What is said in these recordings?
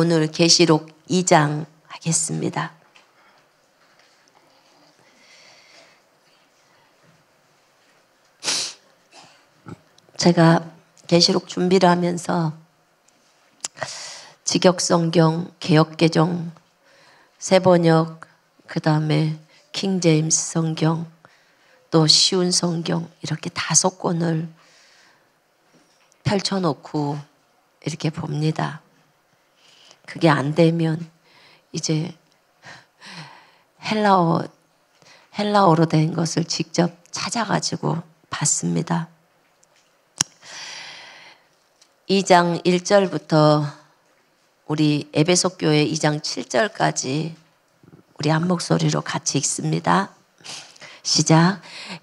오늘 계시록 2장 하겠습니다. 제가 계시록 준비를 하면서 직역성경, 개혁개정, 세번역, 그 다음에 킹제임스 성경, 또 쉬운 성경 이렇게 다섯 권을 펼쳐놓고 이렇게 봅니다. 그게 안 되면 이제 헬라어 헬라어로 된 것을 직접 찾아가지고 봤습니다. 2장 1절부터 우리 에베소 교회 2장 7절까지 우리 한 목소리로 같이 읽습니다. 시작.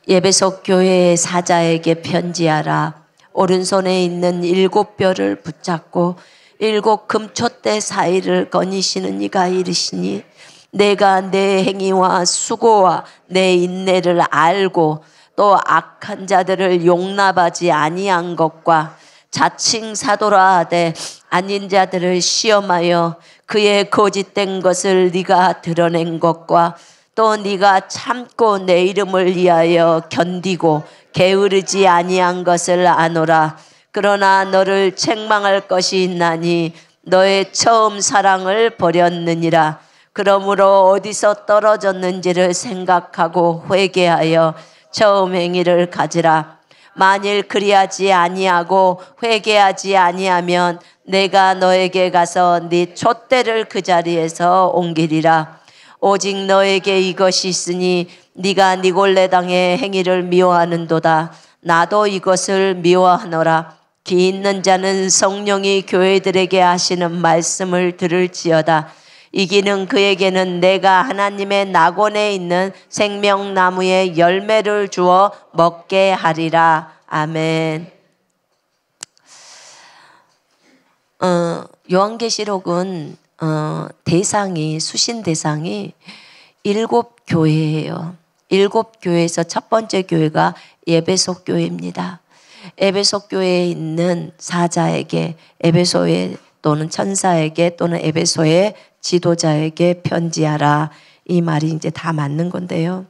에베소 교회의 사자에게 편지하라. 오른손에 있는 일곱 뼈를 붙잡고 일곱 금초대 사이를 거니시는 이가 이르시니 내가 내 행위와 수고와 내 인내를 알고 또 악한 자들을 용납하지 아니한 것과 자칭 사도라 하되 아닌 자들을 시험하여 그의 거짓된 것을 네가 드러낸 것과 또 네가 참고 내 이름을 위하여 견디고 게으르지 아니한 것을 아노라 그러나 너를 책망할 것이 있나니 너의 처음 사랑을 버렸느니라. 그러므로 어디서 떨어졌는지를 생각하고 회개하여 처음 행위를 가지라. 만일 그리하지 아니하고 회개하지 아니하면 내가 너에게 가서 네 촛대를 그 자리에서 옮기리라. 오직 너에게 이것이 있으니 네가 니골레 당의 행위를 미워하는도다. 나도 이것을 미워하노라. 귀 있는 자는 성령이 교회들에게 하시는 말씀을 들을지어다. 이기는 그에게는 내가 하나님의 낙원에 있는 생명나무의 열매를 주어 먹게 하리라. 아멘. 어, 요한계시록은 어, 대상이 수신 대상이 일곱 교회예요. 일곱 교회에서 첫 번째 교회가 예배속 교회입니다. 에베소 교회에 있는 사자에게 에베소의 또는 천사에게 또는 에베소의 지도자에게 편지하라 이 말이 이제 다 맞는 건데요.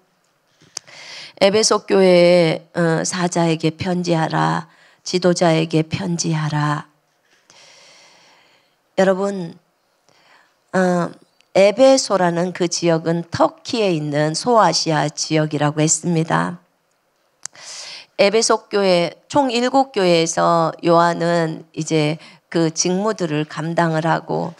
에베소 교회의 어, 사자에게 편지하라 지도자에게 편지하라 여러분 어, 에베소라는 그 지역은 터키에 있는 소아시아 지역이라고 했습니다. 에베소 교회 총 일곱 교회에서 요한은 이제 그 직무들을 감당을 하고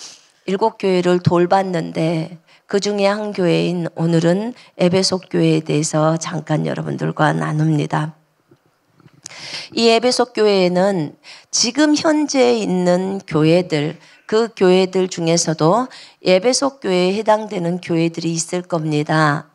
일곱 교회를 돌봤는데 그 중에 한 교회인 오늘은 에베소 교회에 대해서 잠깐 여러분들과 나눕니다. 이 에베소 교회는 지금 현재 있는 교회들 그 교회들 중에서도 에베소 교회에 해당되는 교회들이 있을 겁니다.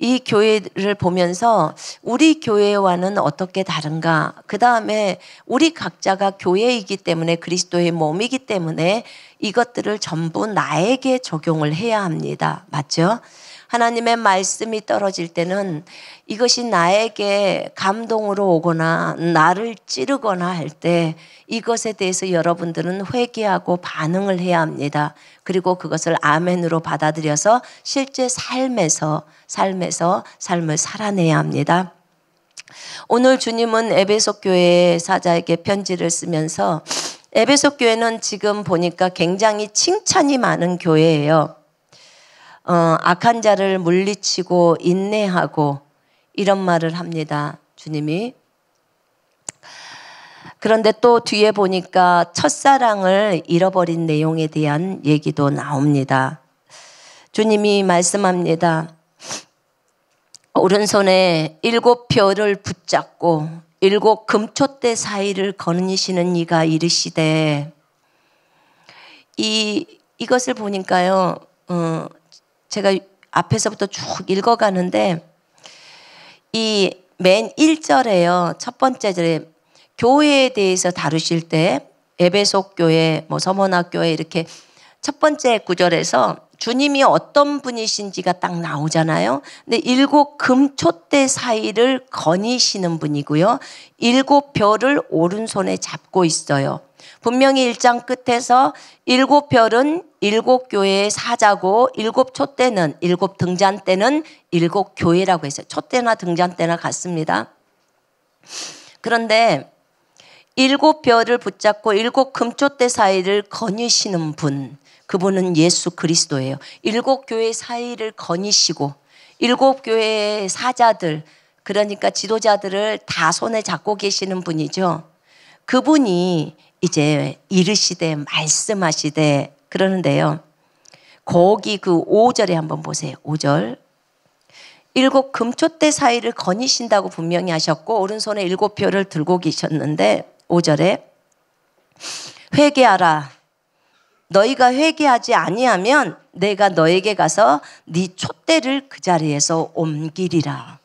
이 교회를 보면서 우리 교회와는 어떻게 다른가? 그 다음에 우리 각자가 교회이기 때문에 그리스도의 몸이기 때문에 이것들을 전부 나에게 적용을 해야 합니다. 맞죠? 하나님의 말씀이 떨어질 때는 이것이 나에게 감동으로 오거나 나를 찌르거나 할 때 이것에 대해서 여러분들은 회개하고 반응을 해야 합니다. 그리고 그것을 아멘으로 받아들여서 실제 삶에서 삶에서 삶을 살아내야 합니다. 오늘 주님은 에베소 교회 사자에게 편지를 쓰면서 에베소 교회는 지금 보니까 굉장히 칭찬이 많은 교회예요. 어, 악한 자를 물리치고 인내하고 이런 말을 합니다. 주님이. 그런데 또 뒤에 보니까 첫사랑을 잃어버린 내용에 대한 얘기도 나옵니다. 주님이 말씀합니다. 오른손에 일곱 별을 붙잡고 일곱 금초대 사이를 거느시는 이가 이르시되 이 이것을 보니까요. 어, 제가 앞에서부터 쭉 읽어가는데 이 맨 1절에요. 첫 번째 절에 교회에 대해서 다루실 때 에베소 교회, 뭐 서머나 교회 이렇게 첫 번째 구절에서 주님이 어떤 분이신지가 딱 나오잖아요. 근데 일곱 금초대 사이를 거니시는 분이고요. 일곱 별을 오른손에 잡고 있어요. 분명히 일장 끝에서 일곱 별은 일곱 교회의 사자고 일곱 초대는 일곱 등잔 때는 일곱 교회라고 했어요. 초대나 등잔 때나 같습니다. 그런데 일곱 별을 붙잡고 일곱 금초대 사이를 거니시는 분. 그분은 예수 그리스도예요. 일곱 교회 사이를 거니시고 일곱 교회의 사자들 그러니까 지도자들을 다 손에 잡고 계시는 분이죠. 그분이 이제 이르시되 말씀하시되 그러는데요. 거기 그 5절에 한번 보세요. 5절. 일곱 금초대 사이를 거니신다고 분명히 하셨고 오른손에 일곱 표를 들고 계셨는데 5절에 회개하라. 너희가 회개하지 아니하면 내가 너에게 가서 네 촛대를 그 자리에서 옮기리라.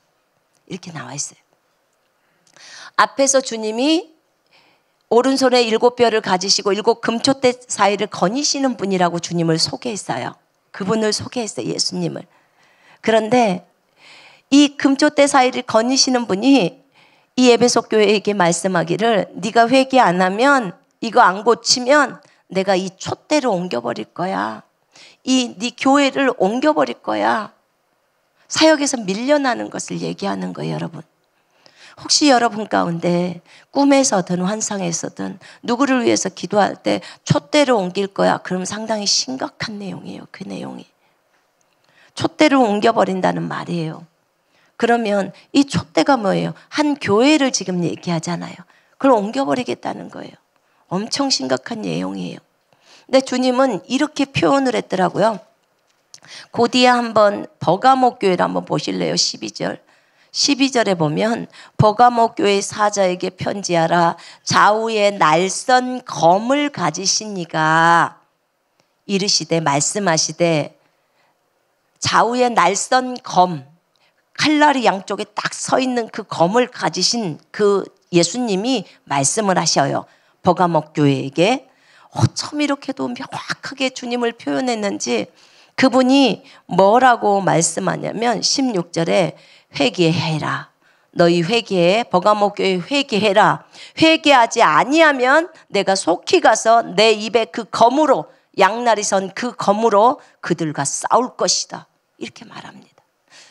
이렇게 나와 있어요. 앞에서 주님이 오른손에 일곱 뼈를 가지시고 일곱 금초대 사이를 거니시는 분이라고 주님을 소개했어요. 그분을 소개했어요. 예수님을. 그런데 이 금초대 사이를 거니시는 분이 이 에베소 교회에게 말씀하기를 네가 회개 안 하면 이거 안 고치면 내가 이 촛대를 옮겨버릴 거야. 이 네 교회를 옮겨버릴 거야. 사역에서 밀려나는 것을 얘기하는 거예요, 여러분. 혹시 여러분 가운데 꿈에서든 환상에서든 누구를 위해서 기도할 때 촛대를 옮길 거야. 그럼 상당히 심각한 내용이에요, 그 내용이. 촛대를 옮겨버린다는 말이에요. 그러면 이 촛대가 뭐예요? 한 교회를 지금 얘기하잖아요. 그걸 옮겨버리겠다는 거예요. 엄청 심각한 내용이에요. 근데 주님은 이렇게 표현을 했더라고요. 고디아 한번 버가모 교회를 한번 보실래요? 12절. 12절에 보면 버가모 교회 사자에게 편지하라 좌우에 날선 검을 가지신 이가 이르시되 말씀하시되 좌우에 날선 검 칼날이 양쪽에 딱 서 있는 그 검을 가지신 그 예수님이 말씀을 하셔요. 버가목 교회에게 어쩜 이렇게도 명확하게 주님을 표현했는지 그분이 뭐라고 말씀하냐면 16절에 회개해라. 너희 회개해 버가목 교회 회개해라. 회개하지 아니하면 내가 속히 가서 내 입에 그 검으로 양날이 선 그 검으로 그들과 싸울 것이다. 이렇게 말합니다.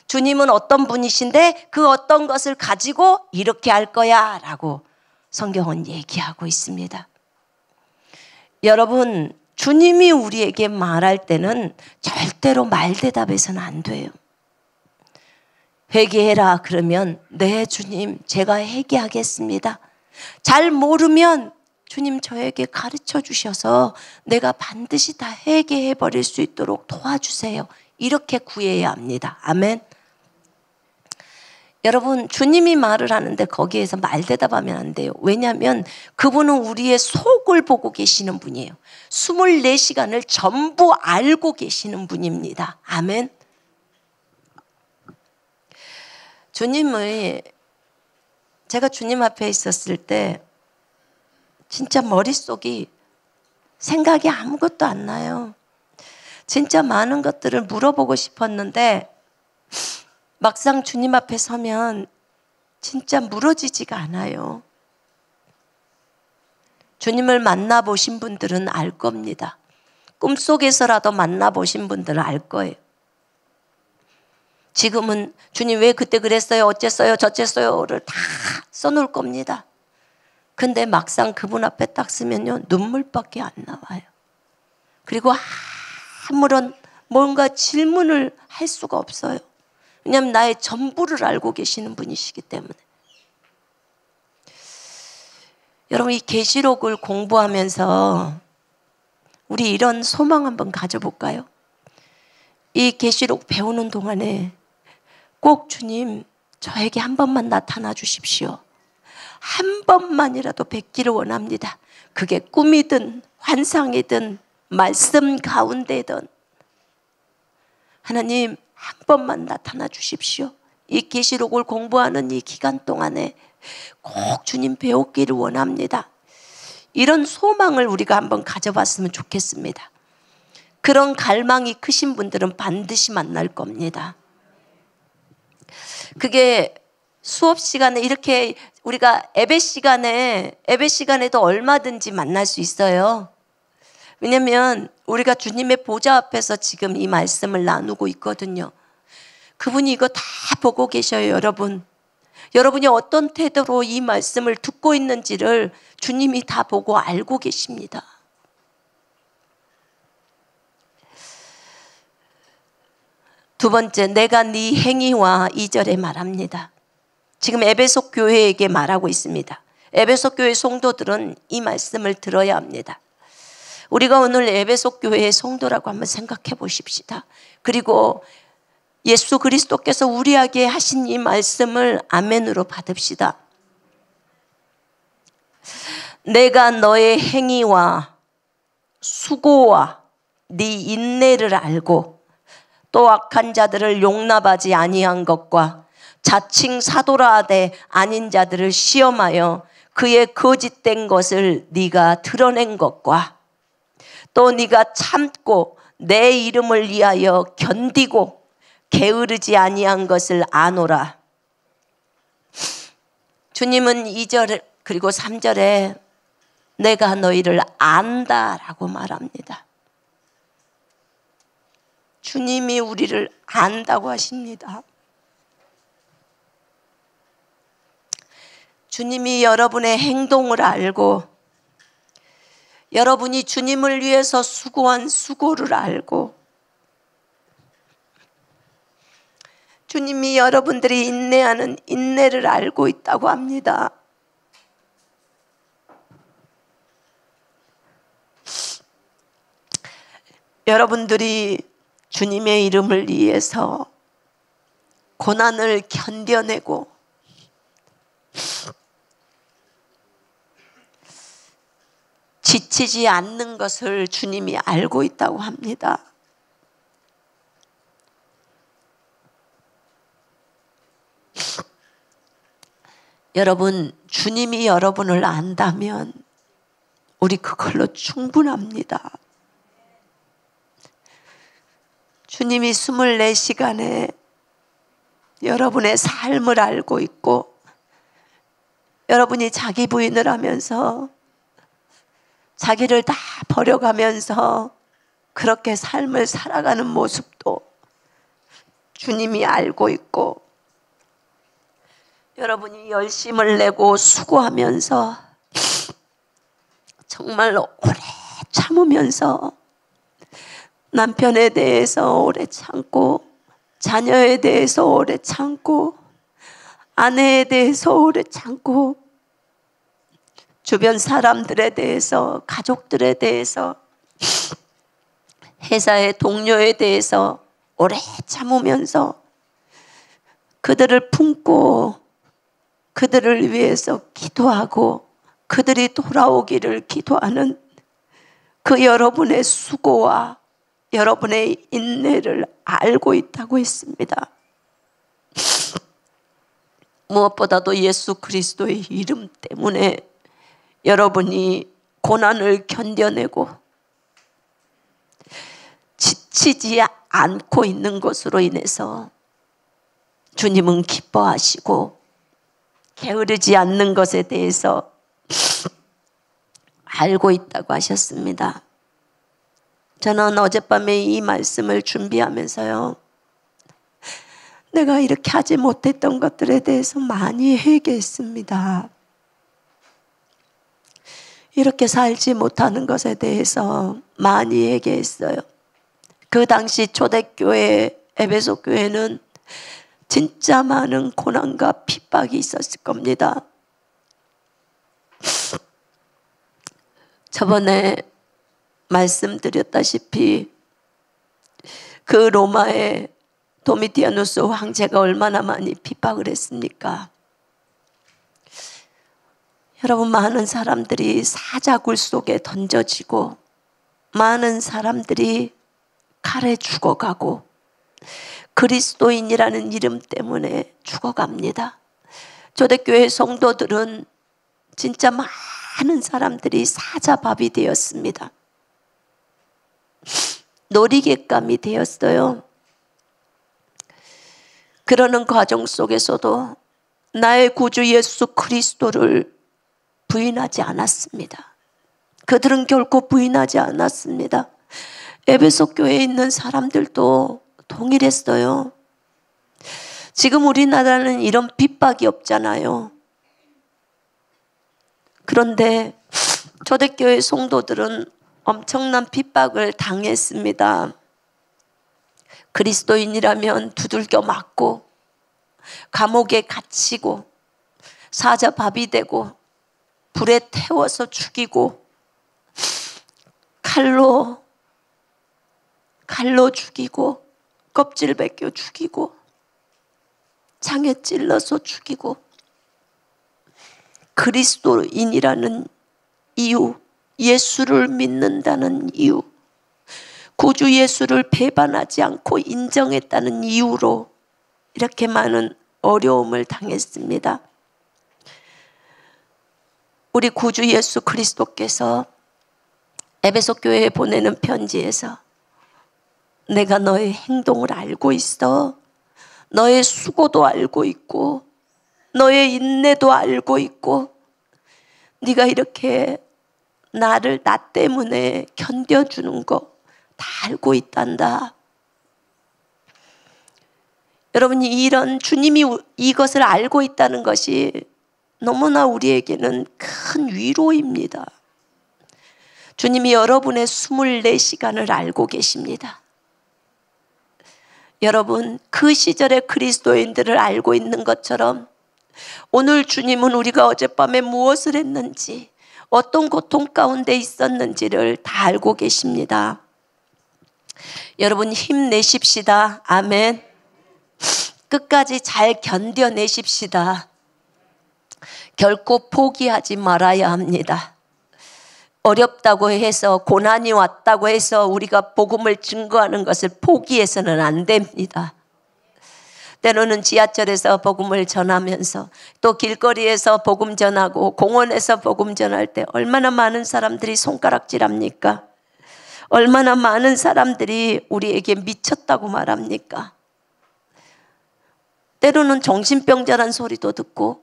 주님은 어떤 분이신데 그 어떤 것을 가지고 이렇게 할 거야 라고 성경은 얘기하고 있습니다. 여러분, 주님이 우리에게 말할 때는 절대로 말 대답해서는 안 돼요. 회개해라 그러면 네 주님 제가 회개하겠습니다. 잘 모르면 주님 저에게 가르쳐 주셔서 내가 반드시 다 회개해 버릴 수 있도록 도와주세요. 이렇게 구해야 합니다. 아멘. 여러분, 주님이 말을 하는데 거기에서 말 대답하면 안 돼요. 왜냐하면 그분은 우리의 속을 보고 계시는 분이에요. 24시간을 전부 알고 계시는 분입니다. 아멘. 주님의, 제가 주님 앞에 있었을 때, 진짜 머릿속이 생각이 아무것도 안 나요. 진짜 많은 것들을 물어보고 싶었는데 막상 주님 앞에 서면 진짜 무너지지가 않아요. 주님을 만나보신 분들은 알 겁니다. 꿈속에서라도 만나보신 분들은 알 거예요. 지금은 주님 왜 그때 그랬어요? 어째어요저째어요를다 써놓을 겁니다. 근데 막상 그분 앞에 딱 쓰면요. 눈물밖에 안 나와요. 그리고 품으론 뭔가 질문을 할 수가 없어요. 왜냐하면 나의 전부를 알고 계시는 분이시기 때문에. 여러분 이 계시록을 공부하면서 우리 이런 소망 한번 가져볼까요? 이 계시록 배우는 동안에 꼭 주님 저에게 한 번만 나타나 주십시오. 한 번만이라도 뵙기를 원합니다. 그게 꿈이든 환상이든 말씀 가운데든 하나님 한 번만 나타나 주십시오. 이 계시록을 공부하는 이 기간 동안에 꼭 주님 배웠기를 원합니다. 이런 소망을 우리가 한번 가져봤으면 좋겠습니다. 그런 갈망이 크신 분들은 반드시 만날 겁니다. 그게 수업 시간에 이렇게 우리가 예배 시간에 예배 시간에도 얼마든지 만날 수 있어요. 왜냐면 우리가 주님의 보좌 앞에서 지금 이 말씀을 나누고 있거든요. 그분이 이거 다 보고 계셔요, 여러분. 여러분이 어떤 태도로 이 말씀을 듣고 있는지를 주님이 다 보고 알고 계십니다. 두 번째, 내가 네 행위와 이절에 말합니다. 지금 에베소 교회에게 말하고 있습니다. 에베소 교회 성도들은 이 말씀을 들어야 합니다. 우리가 오늘 에베소 교회의 성도라고 한번 생각해 보십시다. 그리고 예수 그리스도께서 우리에게 하신 이 말씀을 아멘으로 받읍시다. 내가 너의 행위와 수고와 네 인내를 알고 또 악한 자들을 용납하지 아니한 것과 자칭 사도라 하되 아닌 자들을 시험하여 그의 거짓된 것을 네가 드러낸 것과 또 네가 참고 내 이름을 위하여 견디고 게으르지 아니한 것을 아노라. 주님은 2절 그리고 3절에 내가 너희를 안다라고 말합니다. 주님이 우리를 안다고 하십니다. 주님이 여러분의 행동을 알고 여러분이 주님을 위해서 수고한 수고를 알고 주님이 여러분들이 인내하는 인내를 알고 있다고 합니다. 여러분들이 주님의 이름을 위해서 고난을 견뎌내고 지치지 않는 것을 주님이 알고 있다고 합니다. 여러분, 주님이 여러분을 안다면 우리 그걸로 충분합니다. 주님이 24시간에 여러분의 삶을 알고 있고 여러분이 자기 부인을 하면서 자기를 다 버려가면서 그렇게 삶을 살아가는 모습도 주님이 알고 있고 여러분이 열심을 내고 수고하면서 정말로 오래 참으면서 남편에 대해서 오래 참고 자녀에 대해서 오래 참고 아내에 대해서 오래 참고 주변 사람들에 대해서, 가족들에 대해서, 회사의 동료에 대해서 오래 참으면서 그들을 품고 그들을 위해서 기도하고 그들이 돌아오기를 기도하는 그 여러분의 수고와 여러분의 인내를 알고 있다고 했습니다. 무엇보다도 예수 그리스도의 이름 때문에 여러분이 고난을 견뎌내고 지치지 않고 있는 것으로 인해서 주님은 기뻐하시고 게으르지 않는 것에 대해서 알고 있다고 하셨습니다. 저는 어젯밤에 이 말씀을 준비하면서요. 내가 이렇게 하지 못했던 것들에 대해서 많이 회개했습니다. 이렇게 살지 못하는 것에 대해서 많이 얘기했어요. 그 당시 초대교회 에베소 교회는 진짜 많은 고난과 핍박이 있었을 겁니다. 저번에 말씀드렸다시피 그 로마의 도미티아누스 황제가 얼마나 많이 핍박을 했습니까? 여러분 많은 사람들이 사자굴 속에 던져지고 많은 사람들이 칼에 죽어가고 그리스도인이라는 이름 때문에 죽어갑니다. 초대교회 성도들은 진짜 많은 사람들이 사자밥이 되었습니다. 놀이객감이 되었어요. 그러는 과정 속에서도 나의 구주 예수 그리스도를 부인하지 않았습니다. 그들은 결코 부인하지 않았습니다. 에베소 교회에 있는 사람들도 동일했어요. 지금 우리나라는 이런 핍박이 없잖아요. 그런데 초대교회 성도들은 엄청난 핍박을 당했습니다. 그리스도인이라면 두들겨 맞고 감옥에 갇히고 사자밥이 되고 불에 태워서 죽이고 칼로 칼로 죽이고 껍질 벗겨 죽이고 창에 찔러서 죽이고 그리스도인이라는 이유, 예수를 믿는다는 이유, 구주 예수를 배반하지 않고 인정했다는 이유로 이렇게 많은 어려움을 당했습니다. 우리 구주 예수 그리스도께서 에베소 교회에 보내는 편지에서 내가 너의 행동을 알고 있어. 너의 수고도 알고 있고 너의 인내도 알고 있고 네가 이렇게 나를 나 때문에 견뎌주는 거 다 알고 있단다. 여러분이 이런 주님이 이것을 알고 있다는 것이 너무나 우리에게는 큰 위로입니다. 주님이 여러분의 24시간을 알고 계십니다. 여러분, 그 시절의 그리스도인들을 알고 있는 것처럼 오늘 주님은 우리가 어젯밤에 무엇을 했는지 어떤 고통 가운데 있었는지를 다 알고 계십니다. 여러분 힘내십시다. 아멘. 끝까지 잘 견뎌내십시다. 결코 포기하지 말아야 합니다. 어렵다고 해서 고난이 왔다고 해서 우리가 복음을 증거하는 것을 포기해서는 안 됩니다. 때로는 지하철에서 복음을 전하면서 또 길거리에서 복음 전하고 공원에서 복음 전할 때 얼마나 많은 사람들이 손가락질합니까? 얼마나 많은 사람들이 우리에게 미쳤다고 말합니까? 때로는 정신병자란 소리도 듣고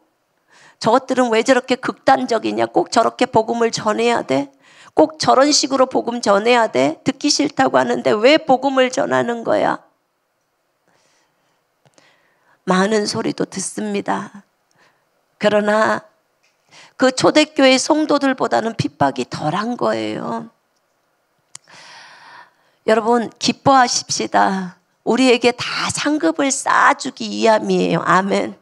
저것들은 왜 저렇게 극단적이냐? 꼭 저렇게 복음을 전해야 돼? 꼭 저런 식으로 복음 전해야 돼? 듣기 싫다고 하는데 왜 복음을 전하는 거야? 많은 소리도 듣습니다. 그러나 그 초대교회 성도들보다는 핍박이 덜한 거예요. 여러분, 기뻐하십시다. 우리에게 다 상급을 쌓아주기 위함이에요. 아멘.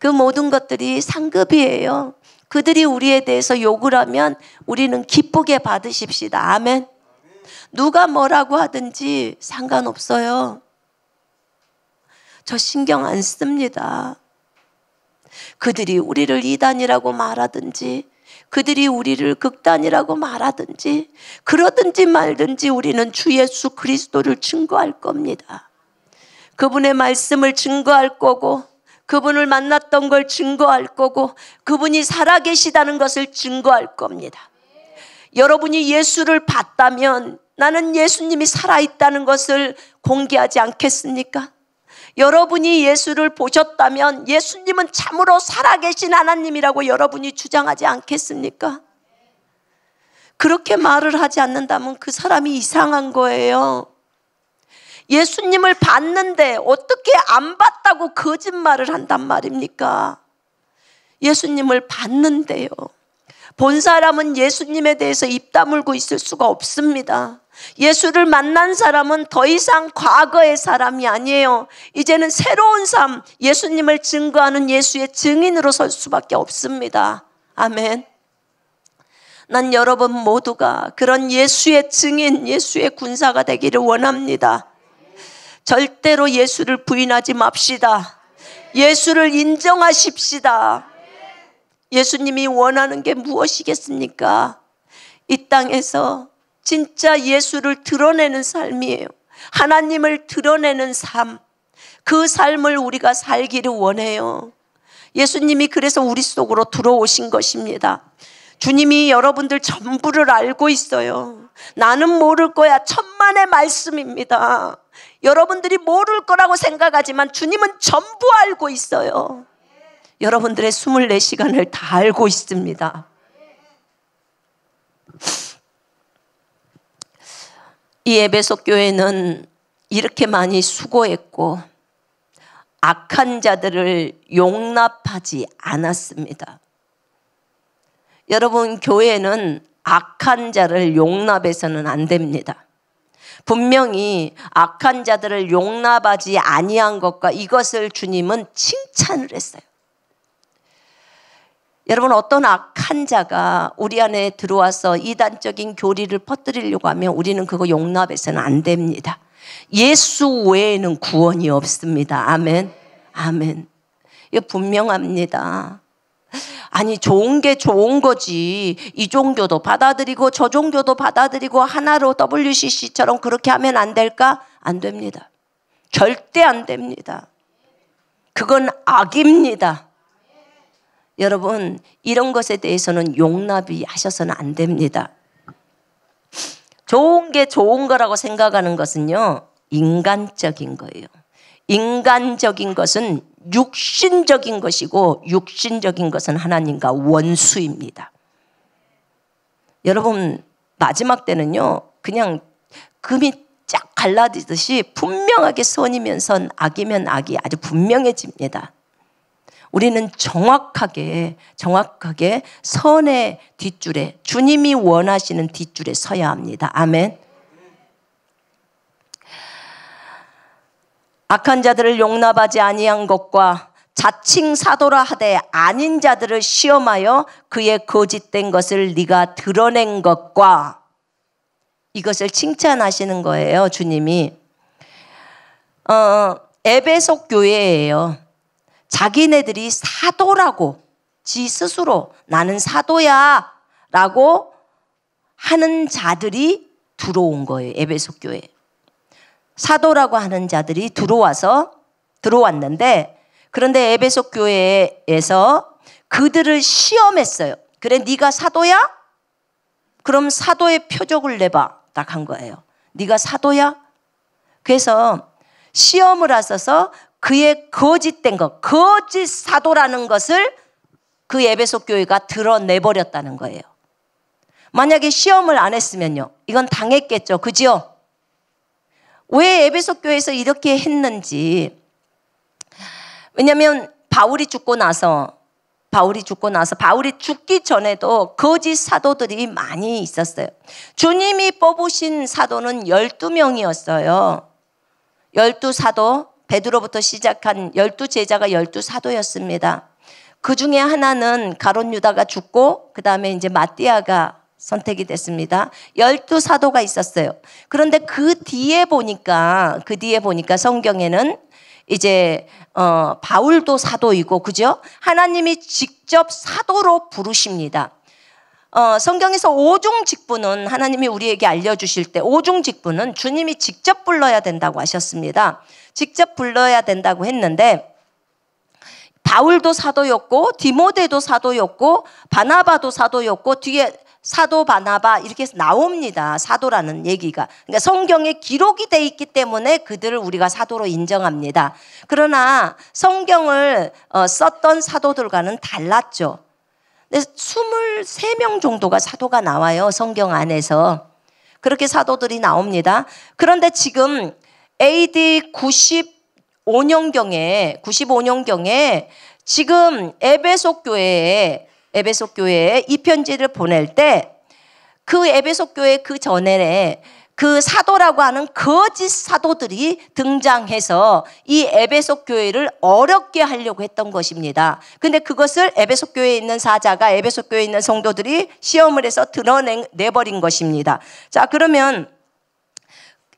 그 모든 것들이 상급이에요. 그들이 우리에 대해서 욕을 하면 우리는 기쁘게 받으십시다. 아멘. 누가 뭐라고 하든지 상관없어요. 저 신경 안 씁니다. 그들이 우리를 이단이라고 말하든지 그들이 우리를 극단이라고 말하든지 그러든지 말든지 우리는 주 예수 그리스도를 증거할 겁니다. 그분의 말씀을 증거할 거고 그분을 만났던 걸 증거할 거고 그분이 살아계시다는 것을 증거할 겁니다. 여러분이 예수를 봤다면 나는 예수님이 살아있다는 것을 공개하지 않겠습니까? 여러분이 예수를 보셨다면 예수님은 참으로 살아계신 하나님이라고 여러분이 주장하지 않겠습니까? 그렇게 말을 하지 않는다면 그 사람이 이상한 거예요. 예수님을 봤는데 어떻게 안 봤다고 거짓말을 한단 말입니까? 예수님을 봤는데요. 본 사람은 예수님에 대해서 입 다물고 있을 수가 없습니다. 예수를 만난 사람은 더 이상 과거의 사람이 아니에요. 이제는 새로운 삶, 예수님을 증거하는 예수의 증인으로 설 수밖에 없습니다. 아멘. 난 여러분 모두가 그런 예수의 증인, 예수의 군사가 되기를 원합니다. 절대로 예수를 부인하지 맙시다. 예수를 인정하십시다. 예수님이 원하는 게 무엇이겠습니까? 이 땅에서 진짜 예수를 드러내는 삶이에요. 하나님을 드러내는 삶. 그 삶을 우리가 살기를 원해요. 예수님이 그래서 우리 속으로 들어오신 것입니다. 주님이 여러분들 전부를 알고 있어요. 나는 모를 거야. 천만의 말씀입니다. 여러분들이 모를 거라고 생각하지만 주님은 전부 알고 있어요. 여러분들의 24시간을 다 알고 있습니다. 이 에베소 교회는 이렇게 많이 수고했고 악한 자들을 용납하지 않았습니다. 여러분 교회는 악한 자를 용납해서는 안 됩니다. 분명히 악한 자들을 용납하지 아니한 것과 이것을 주님은 칭찬을 했어요. 여러분 어떤 악한 자가 우리 안에 들어와서 이단적인 교리를 퍼뜨리려고 하면 우리는 그거 용납해서는 안 됩니다. 예수 외에는 구원이 없습니다. 아멘. 아멘. 이 분명합니다. 아니 좋은 게 좋은 거지. 이 종교도 받아들이고 저 종교도 받아들이고 하나로 WCC처럼 그렇게 하면 안 될까? 안 됩니다. 절대 안 됩니다. 그건 악입니다. 여러분 이런 것에 대해서는 용납이 하셔서는 안 됩니다. 좋은 게 좋은 거라고 생각하는 것은요 인간적인 거예요. 인간적인 것은 육신적인 것이고 육신적인 것은 하나님과 원수입니다. 여러분 마지막 때는요 그냥 금이 쫙 갈라지듯이 분명하게 선이면 선 악이면 악이 아주 분명해집니다. 우리는 정확하게 정확하게 선의 뒷줄에 주님이 원하시는 뒷줄에 서야 합니다. 아멘. 악한 자들을 용납하지 아니한 것과 자칭 사도라 하되 아닌 자들을 시험하여 그의 거짓된 것을 네가 드러낸 것과 이것을 칭찬하시는 거예요, 주님이. 어, 에베소 교회예요. 자기네들이 사도라고 지 스스로 나는 사도야 라고 하는 자들이 들어온 거예요. 에베소 교회. 사도라고 하는 자들이 들어와서 들어왔는데 그런데 에베소 교회에서 그들을 시험했어요. 그래 네가 사도야? 그럼 사도의 표적을 내봐. 딱 한 거예요. 네가 사도야? 그래서 시험을 하셔서 그의 거짓된 것, 거짓 사도라는 것을 그 에베소 교회가 드러내버렸다는 거예요. 만약에 시험을 안 했으면요. 이건 당했겠죠. 그지요? 왜 에베소 교회에서 이렇게 했는지. 왜냐면 바울이 죽고 나서 바울이 죽고 나서 바울이 죽기 전에도 거짓 사도들이 많이 있었어요. 주님이 뽑으신 사도는 12명이었어요. 12사도, 베드로부터 시작한 12제자가 12사도였습니다. 그 중에 하나는 가론 유다가 죽고 그다음에 이제 마띠아가 선택이 됐습니다. 열두 사도가 있었어요. 그런데 그 뒤에 보니까 그 뒤에 보니까 성경에는 이제 어, 바울도 사도이고 그죠? 하나님이 직접 사도로 부르십니다. 어, 성경에서 오중 직분은 하나님이 우리에게 알려주실 때 오중 직분은 주님이 직접 불러야 된다고 하셨습니다. 직접 불러야 된다고 했는데 바울도 사도였고 디모데도 사도였고 바나바도 사도였고 뒤에 사도 바나바 이렇게 해서 나옵니다. 사도라는 얘기가. 그러니까 성경에 기록이 돼 있기 때문에 그들을 우리가 사도로 인정합니다. 그러나 성경을 어, 썼던 사도들과는 달랐죠. 근데 23명 정도가 사도가 나와요. 성경 안에서. 그렇게 사도들이 나옵니다. 그런데 지금 AD 95년경에 95년경에 지금 에베소 교회에 에베소 교회에 이 편지를 보낼 때 그 에베소 교회 그 전에 그 사도라고 하는 거짓 사도들이 등장해서 이 에베소 교회를 어렵게 하려고 했던 것입니다. 근데 그것을 에베소 교회에 있는 사자가 에베소 교회에 있는 성도들이 시험을 해서 드러내버린 것입니다. 자, 그러면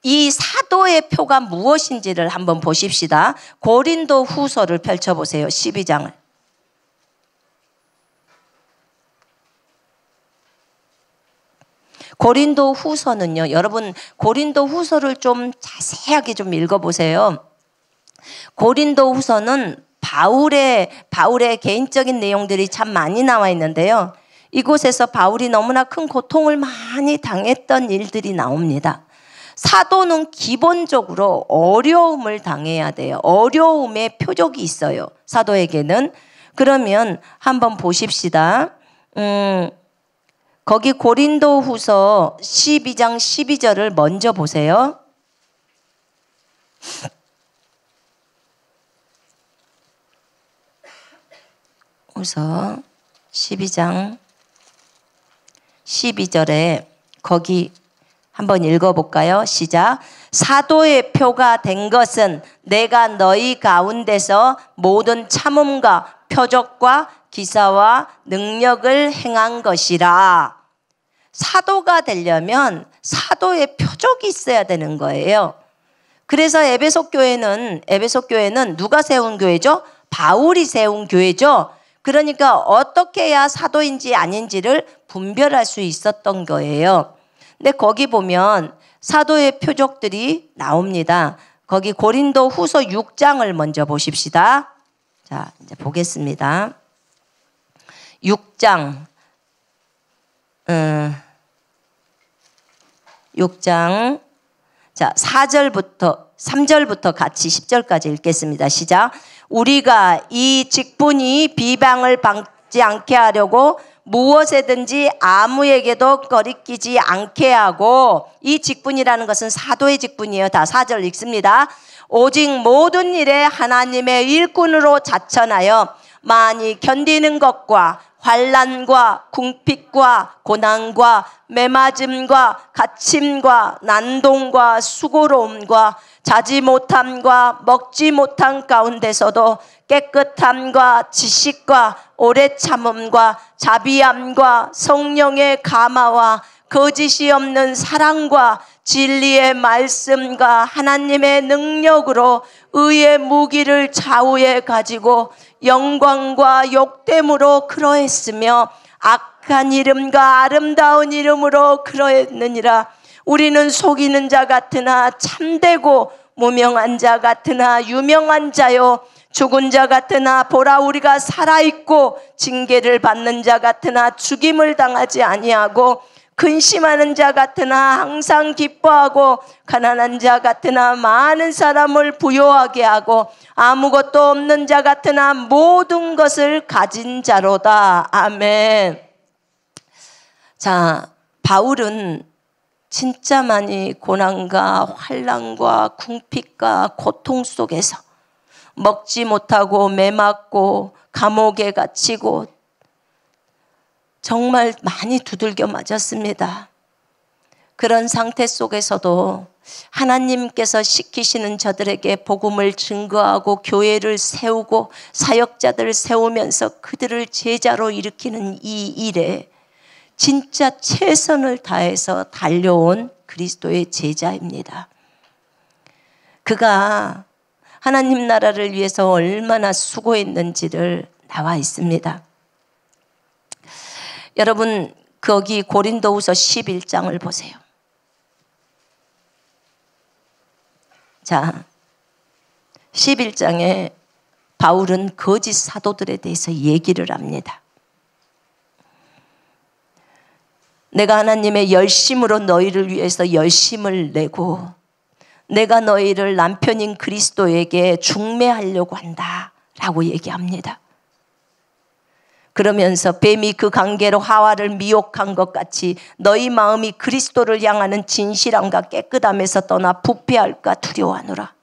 이 사도의 표가 무엇인지를 한번 보십시다. 고린도 후서를 펼쳐보세요. 12장을. 고린도 후서는요. 여러분 고린도 후서를 좀 자세하게 좀 읽어보세요. 고린도 후서는 바울의 바울의 개인적인 내용들이 참 많이 나와 있는데요. 이곳에서 바울이 너무나 큰 고통을 많이 당했던 일들이 나옵니다. 사도는 기본적으로 어려움을 당해야 돼요. 어려움의 표적이 있어요. 사도에게는. 그러면 한번 보십시다. 음, 거기 고린도 후서 12장 12절을 먼저 보세요. 후서 12장 12절에 거기 한번 읽어볼까요? 시작. 사도의 표가 된 것은 내가 너희 가운데서 모든 참음과 표적과 기사와 능력을 행한 것이라. 사도가 되려면 사도의 표적이 있어야 되는 거예요. 그래서 에베소 교회는 에베소 교회는 누가 세운 교회죠? 바울이 세운 교회죠. 그러니까 어떻게 해야 사도인지 아닌지를 분별할 수 있었던 거예요. 근데 거기 보면 사도의 표적들이 나옵니다. 거기 고린도 후서 6장을 먼저 보십시다. 자, 이제 보겠습니다. 6장 음, 어, 6장 자, 4절부터 3절부터 같이 10절까지 읽겠습니다. 시작. 우리가 이 직분이 비방을 받지 않게 하려고 무엇에든지 아무에게도 거리끼지 않게 하고 이 직분이라는 것은 사도의 직분이에요. 다 4절 읽습니다. 오직 모든 일에 하나님의 일꾼으로 자천하여 많이 견디는 것과 환란과 궁핍과 고난과 매맞음과 갇힘과 난동과 수고로움과 자지 못함과 먹지 못함 가운데서도 깨끗함과 지식과 오래 참음과 자비함과 성령의 감화와 거짓이 없는 사랑과 진리의 말씀과 하나님의 능력으로 의의 무기를 좌우에 가지고 영광과 욕됨으로 그러했으며 악한 이름과 아름다운 이름으로 그러했느니라 우리는 속이는 자 같으나 참되고 무명한 자 같으나 유명한 자요 죽은 자 같으나 보라 우리가 살아 있고 징계를 받는 자 같으나 죽임을 당하지 아니하고 근심하는 자 같으나 항상 기뻐하고 가난한 자 같으나 많은 사람을 부여하게 하고 아무것도 없는 자 같으나 모든 것을 가진 자로다. 아멘. 자, 바울은 진짜 많이 고난과 환란과 궁핍과 고통 속에서 먹지 못하고 매맞고 감옥에 갇히고 정말 많이 두들겨 맞았습니다. 그런 상태 속에서도 하나님께서 시키시는 저들에게 복음을 증거하고 교회를 세우고 사역자들을 세우면서 그들을 제자로 일으키는 이 일에 진짜 최선을 다해서 달려온 그리스도의 제자입니다. 그가 하나님 나라를 위해서 얼마나 수고했는지를 나와 있습니다. 여러분 거기 고린도후서 11장을 보세요. 자, 11장에 바울은 거짓 사도들에 대해서 얘기를 합니다. 내가 하나님의 열심으로 너희를 위해서 열심을 내고 내가 너희를 남편인 그리스도에게 중매하려고 한다. 라고 얘기합니다. 그러면서 뱀이 그 관계로 하와를 미혹한 것 같이 너희 마음이 그리스도를 향하는 진실함과 깨끗함에서 떠나 부패할까 두려워하노라.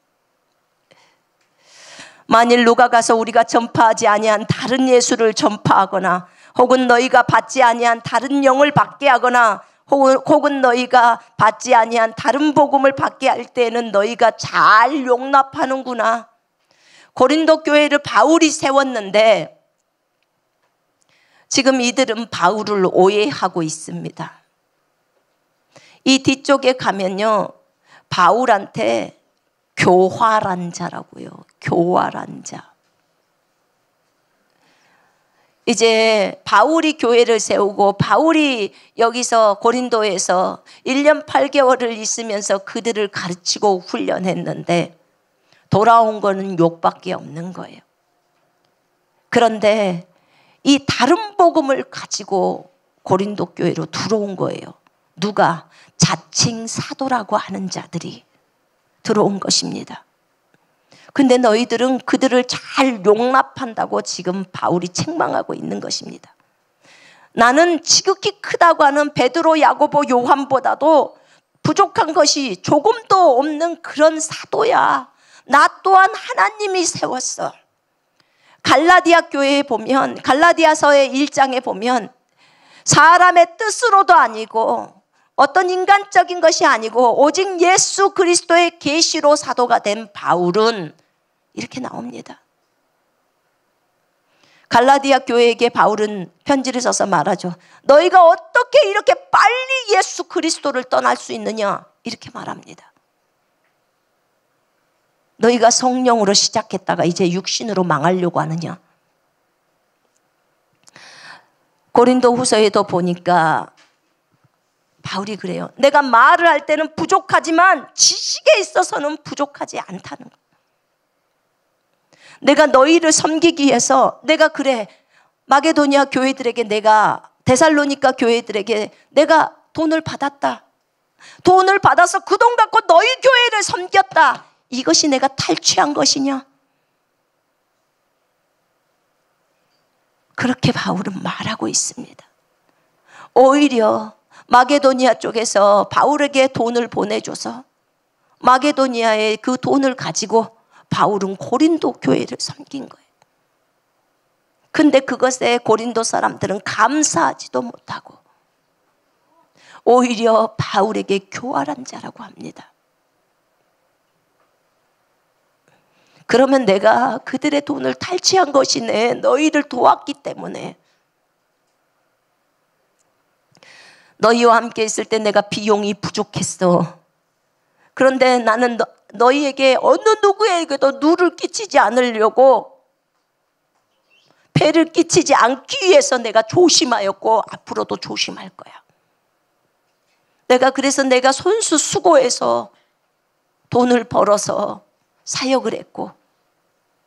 만일 누가 가서 우리가 전파하지 아니한 다른 예수를 전파하거나 혹은 너희가 받지 아니한 다른 영을 받게 하거나 혹은, 너희가 받지 아니한 다른 복음을 받게 할 때에는 너희가 잘 용납하는구나. 고린도 교회를 바울이 세웠는데 지금 이들은 바울을 오해하고 있습니다. 이 뒤쪽에 가면요. 바울한테 교활한 자라고요. 교활한 자. 이제 바울이 교회를 세우고 바울이 여기서 고린도에서 1년 8개월을 있으면서 그들을 가르치고 훈련했는데 돌아온 거는 욕밖에 없는 거예요. 그런데 이 다른 복음을 가지고 고린도 교회로 들어온 거예요. 누가 자칭 사도라고 하는 자들이 들어온 것입니다. 근데 너희들은 그들을 잘 용납한다고 지금 바울이 책망하고 있는 것입니다. 나는 지극히 크다고 하는 베드로, 야고보, 요한보다도 부족한 것이 조금도 없는 그런 사도야. 나 또한 하나님이 세웠어. 갈라디아 교회에 보면 갈라디아서의 일장에 보면 사람의 뜻으로도 아니고 어떤 인간적인 것이 아니고 오직 예수 그리스도의 계시로 사도가 된 바울은 이렇게 나옵니다. 갈라디아 교회에게 바울은 편지를 써서 말하죠. 너희가 어떻게 이렇게 빨리 예수 그리스도를 떠날 수 있느냐? 이렇게 말합니다. 너희가 성령으로 시작했다가 이제 육신으로 망하려고 하느냐? 고린도 후서에도 보니까 바울이 그래요. 내가 말을 할 때는 부족하지만 지식에 있어서는 부족하지 않다는 거. 내가 너희를 섬기기 위해서 내가 그래. 마게도니아 교회들에게 내가 데살로니카 교회들에게 내가 돈을 받았다. 돈을 받아서 그 돈 갖고 너희 교회를 섬겼다. 이것이 내가 탈취한 것이냐? 그렇게 바울은 말하고 있습니다. 오히려 마게도니아 쪽에서 바울에게 돈을 보내줘서 마게도니아의 그 돈을 가지고 바울은 고린도 교회를 섬긴 거예요. 근데 그것에 고린도 사람들은 감사하지도 못하고 오히려 바울에게 교활한 자라고 합니다. 그러면 내가 그들의 돈을 탈취한 것이네. 너희를 도왔기 때문에. 너희와 함께 있을 때 내가 비용이 부족했어. 그런데 나는 너, 너희에게 어느 누구에게도 누를 끼치지 않으려고 배를 끼치지 않기 위해서 내가 조심하였고 앞으로도 조심할 거야. 내가 그래서 내가 손수 수고해서 돈을 벌어서 사역을 했고